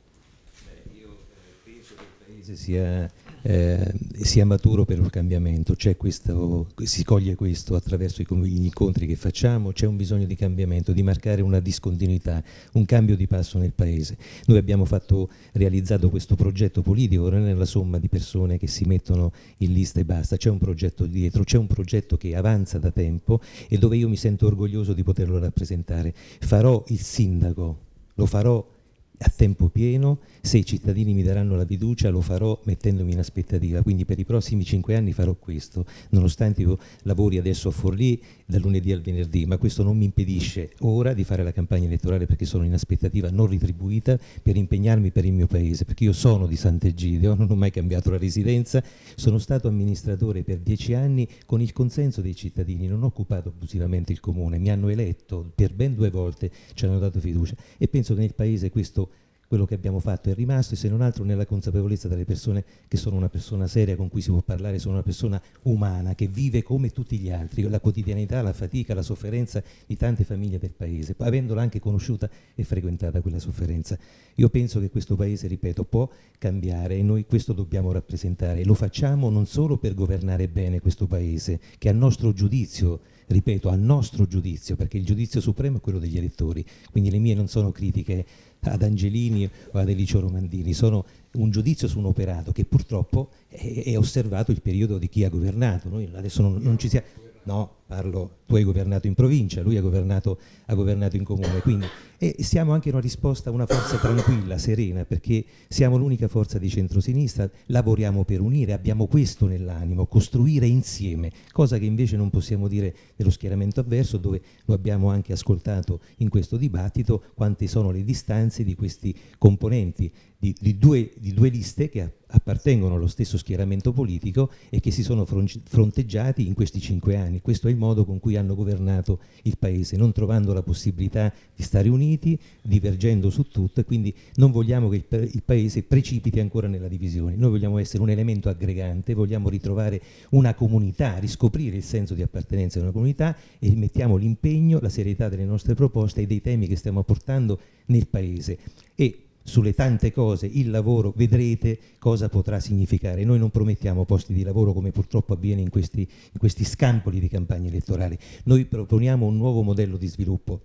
Beh, io eh, penso che il Paese sia eh, sia maturo per un cambiamento, questo, si coglie questo attraverso gli incontri che facciamo, c'è un bisogno di cambiamento, di marcare una discontinuità, un cambio di passo nel Paese. Noi abbiamo fatto, realizzato questo progetto politico, non è la somma di persone che si mettono in lista e basta, c'è un progetto dietro, c'è un progetto che avanza da tempo e dove io mi sento orgoglioso di poterlo rappresentare. Farò il sindaco, lo farò a tempo pieno, se i cittadini mi daranno la fiducia lo farò mettendomi in aspettativa, quindi per i prossimi cinque anni farò questo, nonostante io lavori adesso a Forlì dal lunedì al venerdì, ma questo non mi impedisce ora di fare la campagna elettorale perché sono in aspettativa non ritribuita per impegnarmi per il mio paese, perché io sono di Sant'Egidio, non ho mai cambiato la residenza, sono stato amministratore per dieci anni con il consenso dei cittadini, non ho occupato abusivamente il comune, mi hanno eletto per ben due volte, ci hanno dato fiducia e penso che nel paese questo quello che abbiamo fatto è rimasto e se non altro nella consapevolezza delle persone che sono una persona seria con cui si può parlare, sono una persona umana che vive come tutti gli altri la quotidianità, la fatica, la sofferenza di tante famiglie del paese, avendola anche conosciuta e frequentata quella sofferenza. Io penso che questo paese, ripeto, può cambiare e noi questo dobbiamo rappresentare. Lo facciamo non solo per governare bene questo paese, che a nostro giudizio ripeto, al nostro giudizio, perché il giudizio supremo è quello degli elettori, quindi le mie non sono critiche ad Angelini o ad Elicio Romandini, sono un giudizio su un operato che purtroppo è, è osservato il periodo di chi ha governato. Noi adesso non, non ci siamo... No, Parlo, tu hai governato in provincia, lui ha governato, ha governato in comune. Quindi, e siamo anche una risposta, una forza tranquilla, serena, perché siamo l'unica forza di centrosinistra, lavoriamo per unire, abbiamo questo nell'animo, costruire insieme, cosa che invece non possiamo dire nello schieramento avverso, dove lo abbiamo anche ascoltato in questo dibattito, quante sono le distanze di questi componenti di, di, due, di due, liste che appartengono allo stesso schieramento politico e che si sono fronteggiati in questi cinque anni. Questo è il modo con cui hanno governato il Paese, non trovando la possibilità di stare uniti, divergendo su tutto e quindi non vogliamo che il Paese precipiti ancora nella divisione. Noi vogliamo essere un elemento aggregante, vogliamo ritrovare una comunità, riscoprire il senso di appartenenza a una comunità e mettiamo l'impegno, la serietà delle nostre proposte e dei temi che stiamo portando nel Paese. E sulle tante cose il lavoro, vedrete cosa potrà significare. Noi non promettiamo posti di lavoro come purtroppo avviene in questi, in questi scampoli di campagna elettorale, noi proponiamo un nuovo modello di sviluppo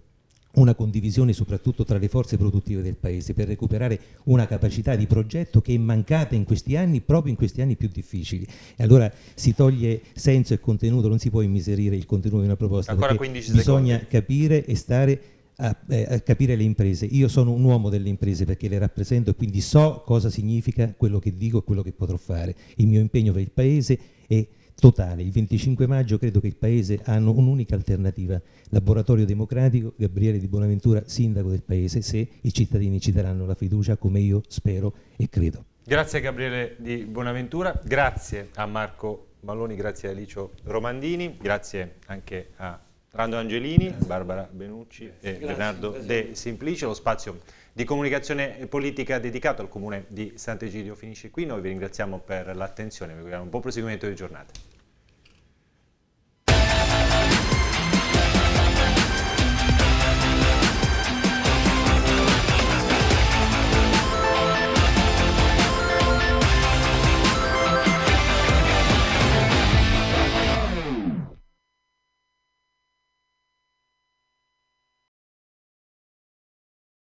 una condivisione soprattutto tra le forze produttive del Paese per recuperare una capacità di progetto che è mancata in questi anni, proprio in questi anni più difficili. E allora si toglie senso e contenuto, non si può immiserire il contenuto di una proposta, Ancora bisogna secondi. capire e stare a, eh, a, capire le imprese. Io sono un uomo delle imprese perché le rappresento e quindi so cosa significa quello che dico e quello che potrò fare. Il mio impegno per il Paese è totale. Il 25 maggio credo che il Paese hanno un'unica alternativa, laboratorio democratico, Gabriele di Bonaventura, sindaco del Paese, se i cittadini ci daranno la fiducia come io spero e credo. Grazie Gabriele di Bonaventura, grazie a Marco Malloni, grazie a Alicio Romandini, grazie anche a Rando Angelini, Barbara Benucci e Grazie. Bernardo De Simplice. Lo spazio di comunicazione politica dedicato al comune di Sant'Egidio finisce qui. Noi vi ringraziamo per l'attenzione, vi auguriamo un buon proseguimento di giornata.